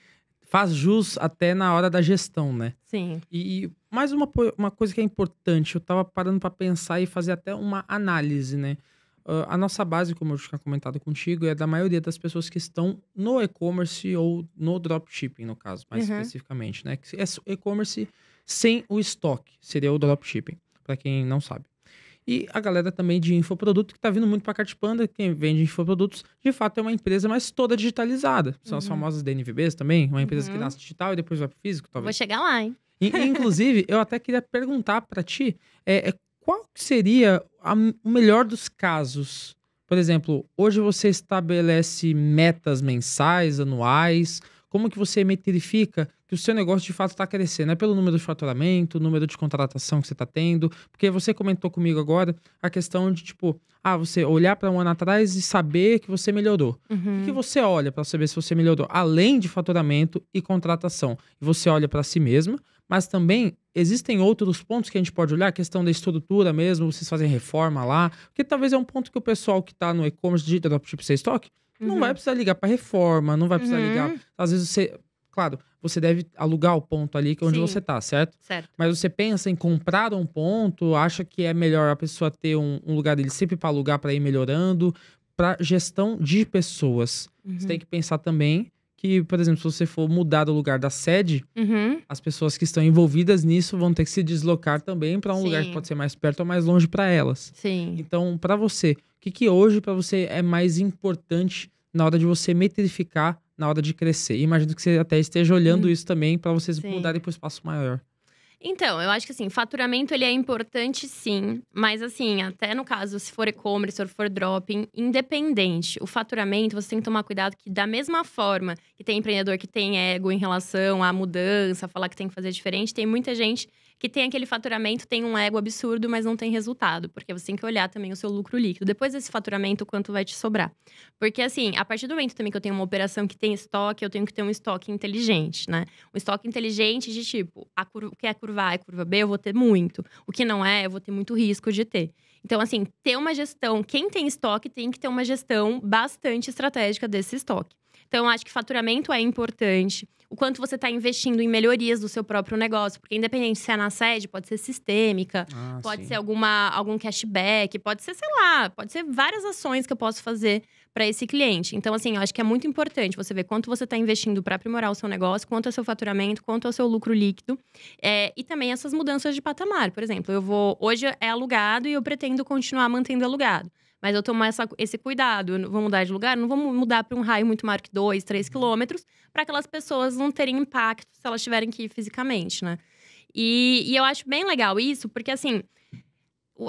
faz jus até na hora da gestão, né? Sim. E mais uma, uma coisa que é importante, eu estava parando para pensar e fazer até uma análise, né? Uh, a nossa base, como eu tinha comentado contigo, é da maioria das pessoas que estão no e-commerce ou no dropshipping, no caso, mais uhum. especificamente, né? Que é e-commerce sem o estoque, seria o dropshipping, para quem não sabe. E a galera também de infoproduto, que está vindo muito para a Cartpanda, quem vende infoprodutos, de fato é uma empresa, mas toda digitalizada. São uhum. as famosas DNVBs também, uma empresa uhum. que nasce digital e depois vai para físico, talvez. Vou chegar lá, hein? E, inclusive, eu até queria perguntar para ti, é, é, qual seria a, o melhor dos casos? Por exemplo, hoje você estabelece metas mensais, anuais, como que você metrifica o seu negócio de fato está crescendo. É pelo número de faturamento, número de contratação que você está tendo. Porque você comentou comigo agora a questão de, tipo, ah, você olhar para um ano atrás e saber que você melhorou. Uhum. O que você olha para saber se você melhorou? Além de faturamento e contratação. Você olha para si mesma, mas também existem outros pontos que a gente pode olhar, a questão da estrutura mesmo, vocês fazem reforma lá, porque talvez é um ponto que o pessoal que está no e-commerce de dropship sem estoque uhum. não vai uhum. precisar ligar para reforma, não vai precisar uhum. ligar. Às vezes você Claro, você deve alugar o ponto ali, que é onde Sim. você está, certo? Certo. Mas você pensa em comprar um ponto, acha que é melhor a pessoa ter um, um lugar dele sempre para alugar, para ir melhorando, para gestão de pessoas. Uhum. Você tem uhum. que pensar também que, por exemplo, se você for mudar o lugar da sede, uhum. as pessoas que estão envolvidas nisso vão ter que se deslocar também para um Sim. lugar que pode ser mais perto ou mais longe para elas. Sim. Então, para você, o que, que hoje para você é mais importante na hora de você metrificar na hora de crescer. E imagino que você até esteja olhando uhum. isso também para vocês Sim. mudarem para um espaço maior. Então, eu acho que assim, faturamento ele é importante sim, mas assim, até no caso, se for e-commerce ou for dropping, independente, o faturamento você tem que tomar cuidado que da mesma forma que tem empreendedor que tem ego em relação à mudança, falar que tem que fazer diferente, tem muita gente que tem aquele faturamento, tem um ego absurdo, mas não tem resultado, porque você tem que olhar também o seu lucro líquido. Depois desse faturamento, quanto vai te sobrar? Porque assim, a partir do momento também que eu tenho uma operação que tem estoque, eu tenho que ter um estoque inteligente, né? Um estoque inteligente de tipo, a curva, que é a curva vai curva B, eu vou ter muito. O que não é, eu vou ter muito risco de ter. Então, assim, ter uma gestão, quem tem estoque tem que ter uma gestão bastante estratégica desse estoque. Então, acho que faturamento é importante, o quanto você está investindo em melhorias do seu próprio negócio. Porque independente se é na sede, pode ser sistêmica, ah, pode sim. ser alguma, algum cashback, pode ser, sei lá, pode ser várias ações que eu posso fazer para esse cliente. Então, assim, eu acho que é muito importante você ver quanto você está investindo para aprimorar o seu negócio, quanto é o seu faturamento, quanto é o seu lucro líquido. É, e também essas mudanças de patamar. Por exemplo, eu vou. Hoje é alugado e eu pretendo continuar mantendo alugado. Mas eu tomar essa, esse cuidado, eu vou mudar de lugar, não vou mudar para um raio muito maior que 2, 3 uhum. quilômetros, para aquelas pessoas não terem impacto se elas tiverem que ir fisicamente, né? E, e eu acho bem legal isso, porque assim,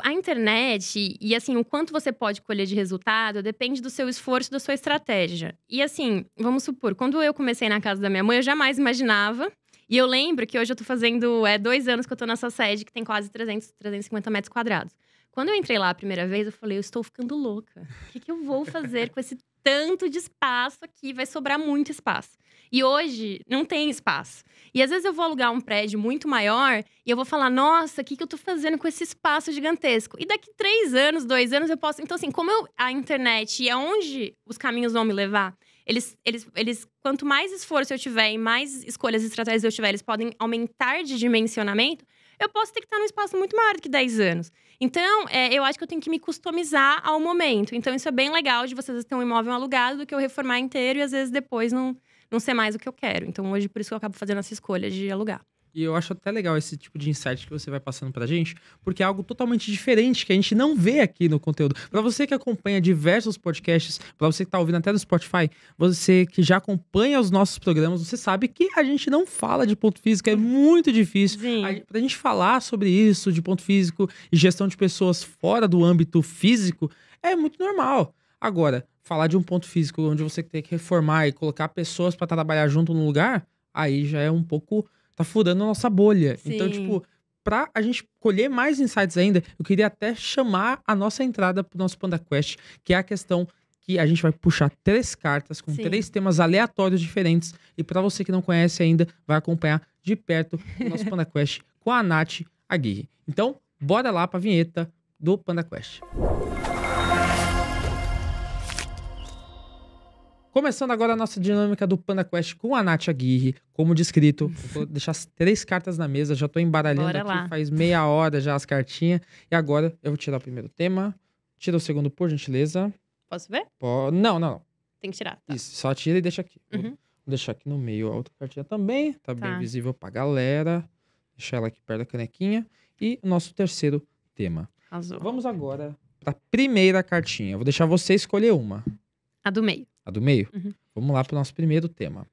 a internet e assim, o quanto você pode colher de resultado depende do seu esforço, da sua estratégia. E assim, vamos supor, quando eu comecei na casa da minha mãe, eu jamais imaginava. E eu lembro que hoje eu tô fazendo é, dois anos que eu tô nessa sede, que tem quase 300, 350 metros quadrados. Quando eu entrei lá a primeira vez, eu falei, eu estou ficando louca. O que, que eu vou fazer com esse tanto de espaço aqui? Vai sobrar muito espaço. E hoje não tem espaço. E às vezes eu vou alugar um prédio muito maior e eu vou falar, nossa, o que, que eu tô fazendo com esse espaço gigantesco? E daqui três anos, dois anos, eu posso. Então, assim, como eu, a internet e aonde os caminhos vão me levar, eles, eles, eles, quanto mais esforço eu tiver e mais escolhas estratégicas estratégias eu tiver, eles podem aumentar de dimensionamento eu posso ter que estar num espaço muito maior do que 10 anos. Então, é, eu acho que eu tenho que me customizar ao momento. Então, isso é bem legal de vocês ter um imóvel alugado do que eu reformar inteiro e às vezes depois não, não ser mais o que eu quero. Então, hoje, por isso que eu acabo fazendo essa escolha de alugar. E eu acho até legal esse tipo de insight que você vai passando pra gente, porque é algo totalmente diferente que a gente não vê aqui no conteúdo. Para você que acompanha diversos podcasts, para você que tá ouvindo até no Spotify, você que já acompanha os nossos programas, você sabe que a gente não fala de ponto físico, é muito difícil. Sim. A, pra gente falar sobre isso, de ponto físico e gestão de pessoas fora do âmbito físico, é muito normal. Agora, falar de um ponto físico onde você tem que reformar e colocar pessoas para trabalhar junto no lugar, aí já é um pouco tá furando a nossa bolha. Então, Sim. Então, tipo, para a gente colher mais insights ainda, eu queria até chamar a nossa entrada pro nosso Panda Quest, que é a questão que a gente vai puxar três cartas com Sim. três temas aleatórios diferentes. E para você que não conhece ainda, vai acompanhar de perto o nosso Panda Quest com a Nath Aguirre. Então, bora lá pra vinheta do Panda Quest. Música Começando agora a nossa dinâmica do Panda Quest com a Nath Aguirre. Como descrito, vou (laughs) deixar as três cartas na mesa, já estou embaralhando Bora aqui lá. faz meia hora já as cartinhas. E agora eu vou tirar o primeiro tema, tira o segundo por gentileza. Posso ver? Po... Não, não, não. Tem que tirar. Tá. Isso, só tira e deixa aqui. Uhum. Vou deixar aqui no meio a outra cartinha também, tá, tá. bem visível pra galera. Deixar ela aqui perto da canequinha. E o nosso terceiro tema. Azul. Vamos agora pra primeira cartinha. Vou deixar você escolher uma. A do meio. A do meio? Uhum. Vamos lá para o nosso primeiro tema.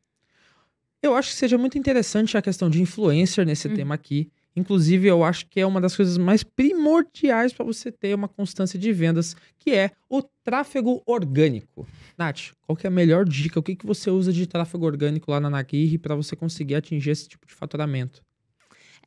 Eu acho que seja muito interessante a questão de influencer nesse uhum. tema aqui. Inclusive, eu acho que é uma das coisas mais primordiais para você ter uma constância de vendas, que é o tráfego orgânico. Nath, qual que é a melhor dica? O que, que você usa de tráfego orgânico lá na Nagirri para você conseguir atingir esse tipo de faturamento?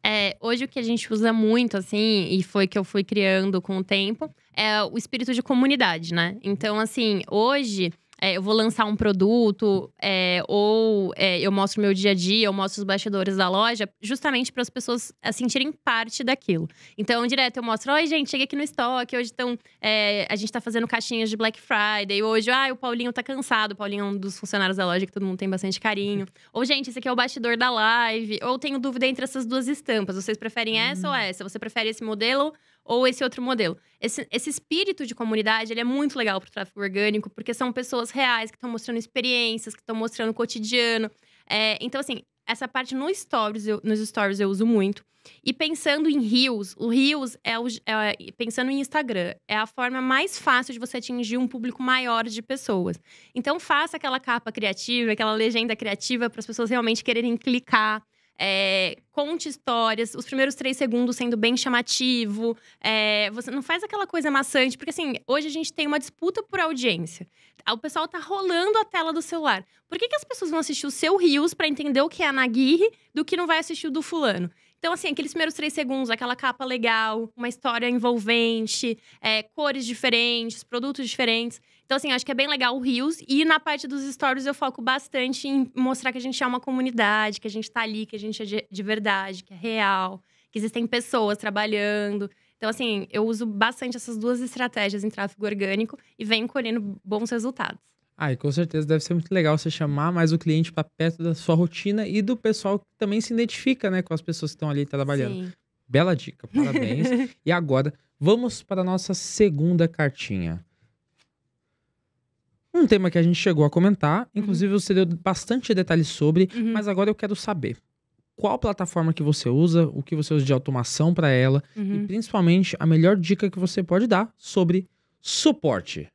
É, hoje o que a gente usa muito, assim, e foi que eu fui criando com o tempo, é o espírito de comunidade, né? Então, assim, hoje é, eu vou lançar um produto, é, ou é, eu mostro meu dia a dia, eu mostro os bastidores da loja, justamente para as pessoas é, sentirem parte daquilo. Então, direto eu mostro: oi, gente, cheguei aqui no estoque, hoje estão, é, a gente está fazendo caixinhas de Black Friday, hoje, ah, o Paulinho está cansado, o Paulinho é um dos funcionários da loja que todo mundo tem bastante carinho. (laughs) Ou, gente, esse aqui é o bastidor da live, ou tenho dúvida entre essas duas estampas, vocês preferem essa hum. ou essa? Você prefere esse modelo ou esse outro modelo. Esse, esse espírito de comunidade, ele é muito legal para o tráfego orgânico, porque são pessoas reais que estão mostrando experiências, que estão mostrando o cotidiano. É, então, assim, essa parte no stories, eu, nos stories eu uso muito. E pensando em Reels, o Reels, é, o, é, pensando em Instagram, é a forma mais fácil de você atingir um público maior de pessoas. Então, faça aquela capa criativa, aquela legenda criativa para as pessoas realmente quererem clicar. É, conte histórias, os primeiros três segundos sendo bem chamativo. É, você não faz aquela coisa maçante, porque assim, hoje a gente tem uma disputa por audiência. Ah, o pessoal tá rolando a tela do celular. Por que, que as pessoas vão assistir o seu Rios para entender o que é a Naguirre do que não vai assistir o do fulano? Então, assim, aqueles primeiros três segundos, aquela capa legal, uma história envolvente, é, cores diferentes, produtos diferentes. Então, assim, acho que é bem legal o Rios. E na parte dos stories eu foco bastante em mostrar que a gente é uma comunidade, que a gente tá ali, que a gente é de verdade, que é real, que existem pessoas trabalhando. Então, assim, eu uso bastante essas duas estratégias em tráfego orgânico e venho colhendo bons resultados. Ah, e com certeza deve ser muito legal você chamar mais o cliente para perto da sua rotina e do pessoal que também se identifica, né, com as pessoas que estão ali trabalhando. Sim. Bela dica, parabéns. (laughs) e agora, vamos para a nossa segunda cartinha. Um tema que a gente chegou a comentar, uhum. inclusive uhum. você deu bastante detalhes sobre, uhum. mas agora eu quero saber qual plataforma que você usa, o que você usa de automação para ela uhum. e principalmente a melhor dica que você pode dar sobre suporte.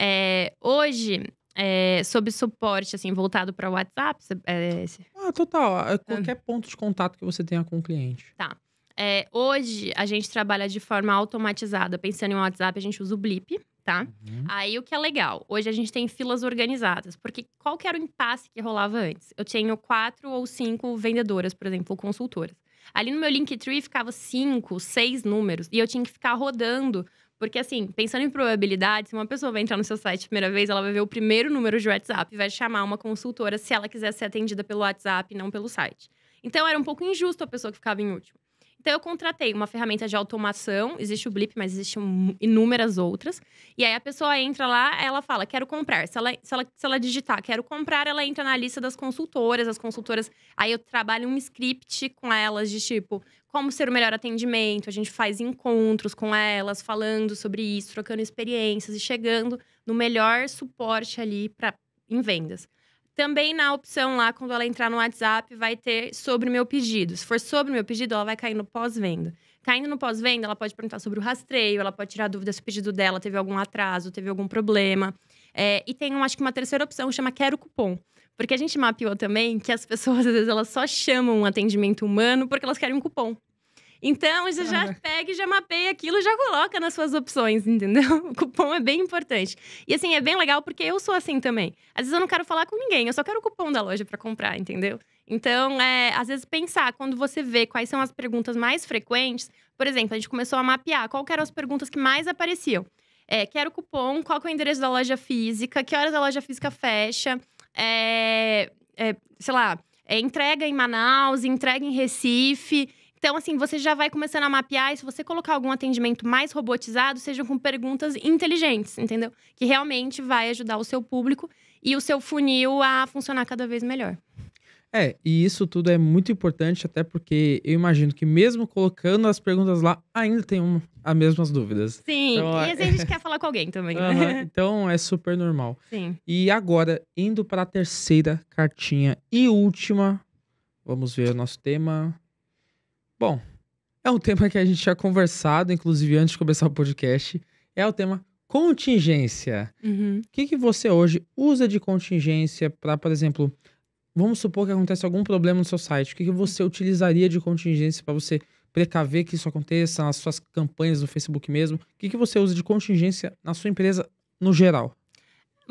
É, hoje, é, sob suporte, assim, voltado para o WhatsApp? É ah, total. Ah. qualquer ponto de contato que você tenha com o cliente. Tá. É, hoje, a gente trabalha de forma automatizada. Pensando em WhatsApp, a gente usa o Blip, tá? Uhum. Aí, o que é legal? Hoje, a gente tem filas organizadas. Porque qual que era o impasse que rolava antes? Eu tinha quatro ou cinco vendedoras, por exemplo, ou consultoras. Ali no meu Linktree ficava cinco, seis números. E eu tinha que ficar rodando porque, assim, pensando em probabilidade, se uma pessoa vai entrar no seu site a primeira vez, ela vai ver o primeiro número de WhatsApp, vai chamar uma consultora se ela quiser ser atendida pelo WhatsApp e não pelo site. Então, era um pouco injusto a pessoa que ficava em último. Então, eu contratei uma ferramenta de automação, existe o Blip, mas existem inúmeras outras. E aí a pessoa entra lá, ela fala, quero comprar. Se ela, se ela, se ela digitar, quero comprar, ela entra na lista das consultoras. As consultoras, aí eu trabalho um script com elas de tipo, como ser o melhor atendimento. A gente faz encontros com elas, falando sobre isso, trocando experiências e chegando no melhor suporte ali para em vendas. Também na opção lá, quando ela entrar no WhatsApp, vai ter sobre o meu pedido. Se for sobre o meu pedido, ela vai cair no pós-venda. Caindo no pós-venda, ela pode perguntar sobre o rastreio, ela pode tirar dúvidas se o pedido dela teve algum atraso, teve algum problema. É, e tem, acho que uma terceira opção, chama Quero Cupom. Porque a gente mapeou também que as pessoas, às vezes, elas só chamam um atendimento humano porque elas querem um cupom. Então, você já pega e já mapeia aquilo e já coloca nas suas opções, entendeu? (laughs) O cupom é bem importante. E assim, é bem legal porque eu sou assim também. Às vezes eu não quero falar com ninguém, eu só quero o cupom da loja para comprar, entendeu? Então, é, às vezes pensar, quando você vê quais são as perguntas mais frequentes, por exemplo, a gente começou a mapear qual eram as perguntas que mais apareciam. É, quero cupom, qual que é o endereço da loja física, que horas a loja física fecha, é, é, sei lá, é, entrega em Manaus, entrega em Recife, então, assim, você já vai começando a mapear e se você colocar algum atendimento mais robotizado, seja com perguntas inteligentes, entendeu? Que realmente vai ajudar o seu público e o seu funil a funcionar cada vez melhor. É, e isso tudo é muito importante, até porque eu imagino que mesmo colocando as perguntas lá, ainda tem um, as mesmas dúvidas. Sim, então, e é às vezes a gente quer falar com alguém também. Uhum, (laughs) então é super normal. Sim. E agora, indo para a terceira cartinha e última, vamos ver o nosso tema. Bom, é um tema que a gente já conversado, inclusive antes de começar o podcast. É o tema contingência. Uhum. O uhum. que, que você hoje usa de contingência para, por exemplo, vamos supor que acontece algum problema no seu site. O que, que você utilizaria de contingência para você precaver que isso aconteça nas suas campanhas do Facebook mesmo? O que, que você usa de contingência na sua empresa no geral?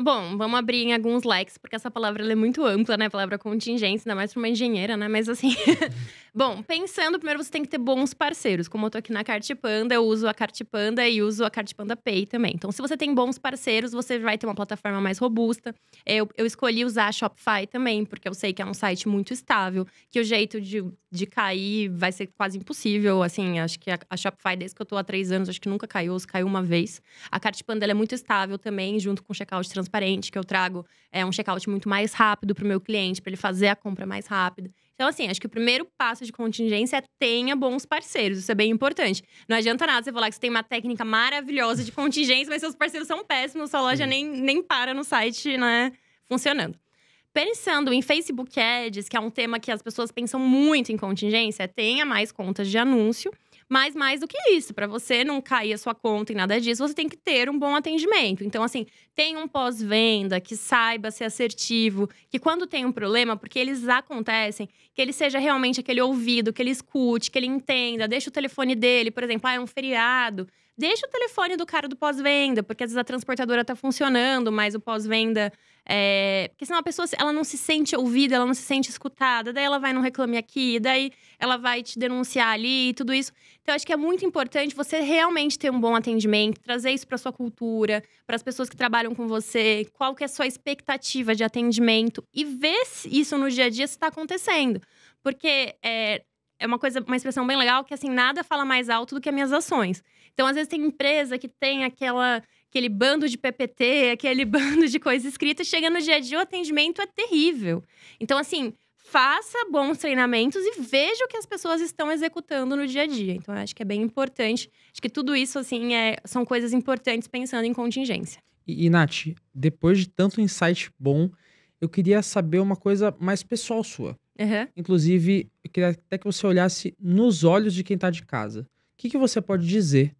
Bom, vamos abrir em alguns likes, porque essa palavra é muito ampla, né? A palavra contingência, ainda mais para uma engenheira, né? Mas assim. (laughs) Bom, pensando, primeiro você tem que ter bons parceiros. Como eu tô aqui na Cartipanda, eu uso a Cartipanda e uso a Cartipanda Pay também. Então, se você tem bons parceiros, você vai ter uma plataforma mais robusta. Eu, eu escolhi usar a Shopify também, porque eu sei que é um site muito estável, que o jeito de, de cair vai ser quase impossível. Assim, acho que a, a Shopify, desde que eu tô há três anos, acho que nunca caiu, ou se caiu uma vez. A Cartipanda é muito estável também, junto com o checkout de transparente, que eu trago é, um checkout muito mais rápido para o meu cliente, para ele fazer a compra mais rápida. Então, assim, acho que o primeiro passo de contingência é tenha bons parceiros. Isso é bem importante. Não adianta nada você falar que você tem uma técnica maravilhosa de contingência, mas seus parceiros são péssimos, sua loja nem, nem para no site, né? Funcionando. Pensando em Facebook Ads, que é um tema que as pessoas pensam muito em contingência, tenha mais contas de anúncio. Mas mais do que isso, para você não cair a sua conta e nada disso, você tem que ter um bom atendimento. Então, assim, tem um pós-venda que saiba ser assertivo, que quando tem um problema, porque eles acontecem, que ele seja realmente aquele ouvido, que ele escute, que ele entenda, deixa o telefone dele, por exemplo, ah, é um feriado Deixa o telefone do cara do pós-venda, porque às vezes a transportadora tá funcionando, mas o pós-venda. É... Porque senão a pessoa ela não se sente ouvida, ela não se sente escutada, daí ela vai no Reclame Aqui, daí ela vai te denunciar ali e tudo isso. Então, acho que é muito importante você realmente ter um bom atendimento, trazer isso para sua cultura, para as pessoas que trabalham com você, qual que é a sua expectativa de atendimento e ver se isso no dia a dia está acontecendo. Porque é, é uma coisa, uma expressão bem legal que assim, nada fala mais alto do que as minhas ações. Então, às vezes tem empresa que tem aquela aquele bando de PPT, aquele (laughs) bando de coisa escrita, chega no dia a dia o atendimento é terrível. Então, assim, faça bons treinamentos e veja o que as pessoas estão executando no dia a dia. Então, acho que é bem importante. Acho que tudo isso, assim, é, são coisas importantes pensando em contingência. E, e, Nath, depois de tanto insight bom, eu queria saber uma coisa mais pessoal sua. Uhum. Inclusive, eu queria até que você olhasse nos olhos de quem está de casa. O que, que você pode dizer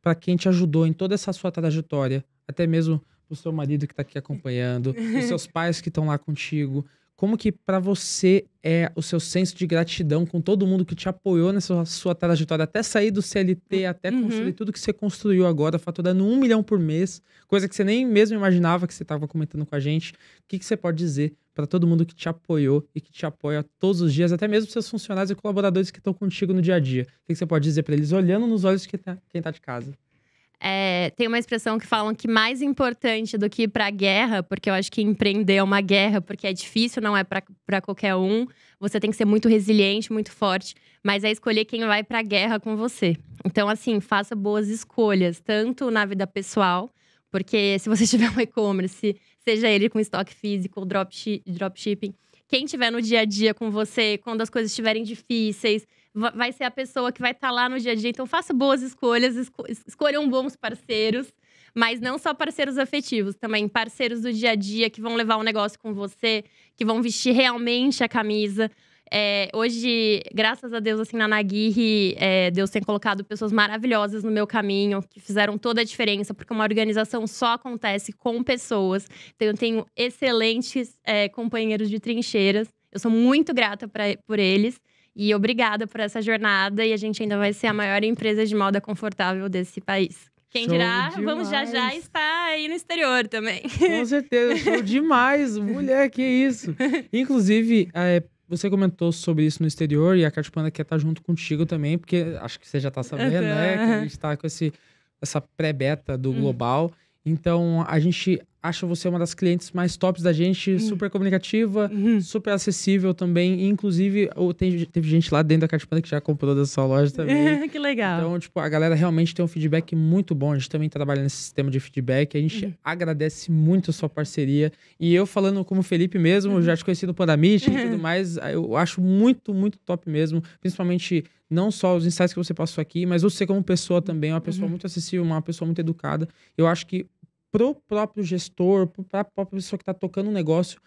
para quem te ajudou em toda essa sua trajetória, até mesmo o seu marido que está aqui acompanhando, (laughs) os seus pais que estão lá contigo, como que para você é o seu senso de gratidão com todo mundo que te apoiou nessa sua trajetória, até sair do CLT, hum, até uhum. construir tudo que você construiu agora, faturando um milhão por mês, coisa que você nem mesmo imaginava que você estava comentando com a gente. O que, que você pode dizer para todo mundo que te apoiou e que te apoia todos os dias, até mesmo seus funcionários e colaboradores que estão contigo no dia a dia? O que, que você pode dizer para eles, olhando nos olhos de quem está tá de casa? É, tem uma expressão que falam que mais importante do que ir para guerra, porque eu acho que empreender é uma guerra, porque é difícil, não é para qualquer um. Você tem que ser muito resiliente, muito forte, mas é escolher quem vai para guerra com você. Então, assim, faça boas escolhas, tanto na vida pessoal, porque se você (laughs) tiver um e-commerce, seja ele com estoque físico ou dropshipping, quem tiver no dia a dia com você, quando as coisas estiverem difíceis, vai ser a pessoa que vai estar tá lá no dia a dia. Então, faça boas escolhas, esco escolham bons parceiros, mas não só parceiros afetivos, também parceiros do dia a dia que vão levar o um negócio com você, que vão vestir realmente a camisa. É, hoje, graças a Deus, assim, na Naguirre, é, Deus tem colocado pessoas maravilhosas no meu caminho, que fizeram toda a diferença, porque uma organização só acontece com pessoas. Então, eu tenho excelentes é, companheiros de trincheiras. Eu sou muito grata pra, por eles. E obrigada por essa jornada. E a gente ainda vai ser a maior empresa de moda confortável desse país. Quem show dirá, demais. vamos já já estar aí no exterior também. Com certeza, show demais. Mulher, que isso. Inclusive, é, você comentou sobre isso no exterior e a Cartipanda quer estar junto contigo também, porque acho que você já está sabendo, uhum. né? Que a gente está com esse, essa pré-beta do uhum. global. Então, a gente acho você uma das clientes mais tops da gente, uhum. super comunicativa, uhum. super acessível também. inclusive, tem, teve gente lá dentro da Catipanda que já comprou da sua loja também. (laughs) que legal. Então, tipo, a galera realmente tem um feedback muito bom. A gente também trabalha nesse sistema de feedback. A gente uhum. agradece muito a sua parceria. E eu falando como Felipe mesmo, uhum. já te conheci no Pandamite e tudo (laughs) mais, eu acho muito, muito top mesmo. Principalmente não só os insights que você passou aqui, mas você como pessoa uhum. também, uma pessoa uhum. muito acessível, uma pessoa muito educada. Eu acho que pro próprio gestor, para a própria pessoa que está tocando o um negócio,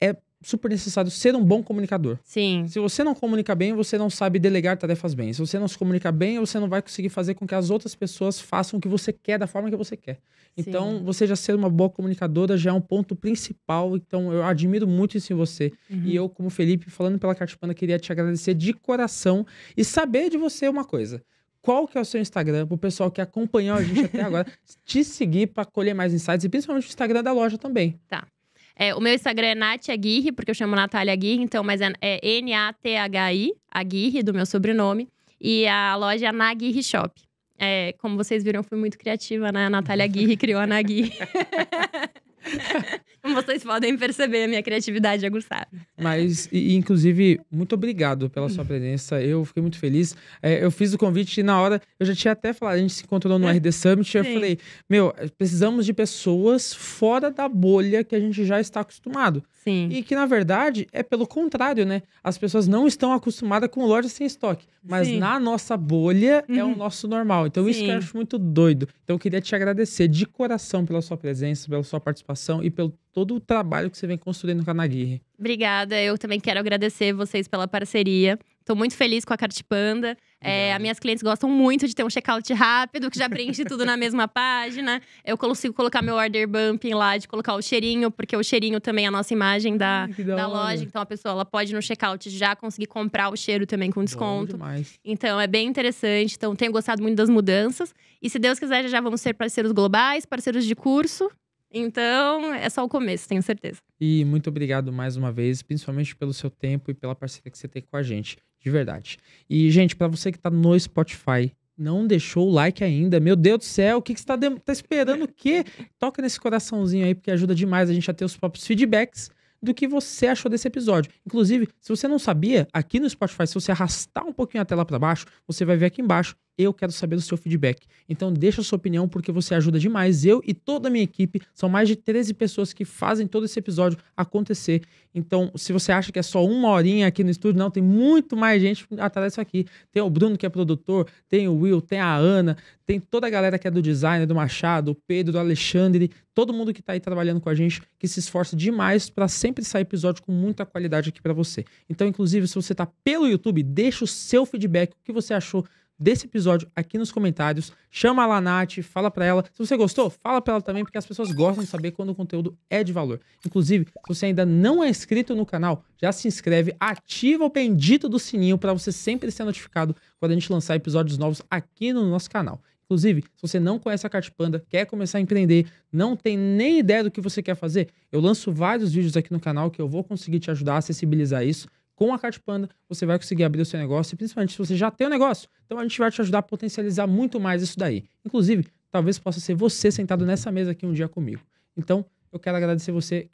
é super necessário ser um bom comunicador. Sim. Se você não comunica bem, você não sabe delegar tarefas bem. Se você não se comunica bem, você não vai conseguir fazer com que as outras pessoas façam o que você quer da forma que você quer. Sim. Então, você já ser uma boa comunicadora já é um ponto principal. Então, eu admiro muito isso em você. Uhum. E eu, como Felipe, falando pela Cartipana, queria te agradecer de coração e saber de você uma coisa qual que é o seu Instagram para o pessoal que acompanhou a gente até agora (laughs) te seguir para colher mais insights e principalmente o Instagram da loja também. Tá. É, o meu Instagram é Nath Aguirre, porque eu chamo Natália Aguirre, então, mas é, é N-A-T-H-I, Aguirre, do meu sobrenome. E a loja é Naguirre Shop. É, como vocês viram, eu fui muito criativa, né? A Natália Aguirre criou a Naguirre. (laughs) (laughs) Como vocês podem perceber, a minha criatividade é aguçada. Mas, e, inclusive, muito obrigado pela sua hum. presença. Eu fiquei muito feliz. É, eu fiz o convite e na hora eu já tinha até falado, a gente se encontrou no é. RD Summit. Eu falei, meu, precisamos de pessoas fora da bolha que a gente já está acostumado. Sim. E que, na verdade, é pelo contrário, né? As pessoas não estão acostumadas com loja sem estoque. Mas Sim. na nossa bolha uhum. é o uhum. nosso normal. Então, Sim. isso que eu acho muito doido. Então, eu queria te agradecer de coração pela sua presença, pela sua participação e pelo todo o trabalho que você vem construindo com a Naguirre. Obrigada. Eu também quero agradecer vocês pela parceria. Estou muito feliz com a Cartipanda. Panda. É, as minhas clientes gostam muito de ter um checkout rápido, que já preenche tudo na mesma (laughs) página. Eu consigo colocar meu order bumping lá, de colocar o cheirinho, porque o cheirinho também é a nossa imagem da, Ai, da, loja. Então a pessoa ela pode no checkout já conseguir comprar o cheiro também com desconto. Então é bem interessante. Então tenho gostado muito das mudanças. E se Deus quiser, já vamos ser parceiros globais, parceiros de curso. Então, é só o começo, tenho certeza. E muito obrigado mais uma vez, principalmente pelo seu tempo e pela parceria que você tem com a gente. De verdade. E, gente, para você que tá no Spotify, não deixou o like ainda. Meu Deus do céu, o que, que você tá, de... tá esperando? O quê? Toca nesse coraçãozinho aí, porque ajuda demais a gente a ter os próprios feedbacks do que você achou desse episódio. Inclusive, se você não sabia, aqui no Spotify, se você arrastar um pouquinho a tela para baixo, você vai ver aqui embaixo eu quero saber do seu feedback. Então, deixa a sua opinião, porque você ajuda demais. Eu e toda a minha equipe, são mais de 13 pessoas que fazem todo esse episódio acontecer. Então, se você acha que é só uma horinha aqui no estúdio, não, tem muito mais gente atrás disso aqui. Tem o Bruno, que é produtor, tem o Will, tem a Ana, tem toda a galera que é do design, do Machado, o Pedro, do Alexandre, todo mundo que está aí trabalhando com a gente, que se esforça demais para sempre sair episódio com muita qualidade aqui para você. Então, inclusive, se você está pelo YouTube, deixa o seu feedback, o que você achou desse episódio aqui nos comentários. Chama lá a Nath, fala para ela. Se você gostou, fala pra ela também, porque as pessoas gostam de saber quando o conteúdo é de valor. Inclusive, se você ainda não é inscrito no canal, já se inscreve, ativa o bendito do sininho para você sempre ser notificado quando a gente lançar episódios novos aqui no nosso canal. Inclusive, se você não conhece a Cartpanda, quer começar a empreender, não tem nem ideia do que você quer fazer, eu lanço vários vídeos aqui no canal que eu vou conseguir te ajudar a acessibilizar isso com a Cartpanda, você vai conseguir abrir o seu negócio, e principalmente se você já tem o um negócio. Então a gente vai te ajudar a potencializar muito mais isso daí. Inclusive, talvez possa ser você sentado nessa mesa aqui um dia comigo. Então, eu quero agradecer você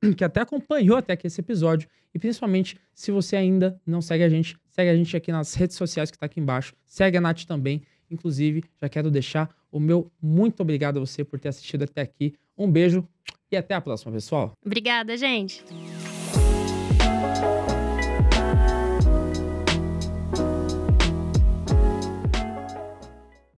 que, (clears throat) que até acompanhou até aqui esse episódio. E principalmente, se você ainda não segue a gente, segue a gente aqui nas redes sociais que está aqui embaixo. Segue a Nath também. Inclusive, já quero deixar o meu muito obrigado a você por ter assistido até aqui. Um beijo e até a próxima, pessoal. Obrigada, gente.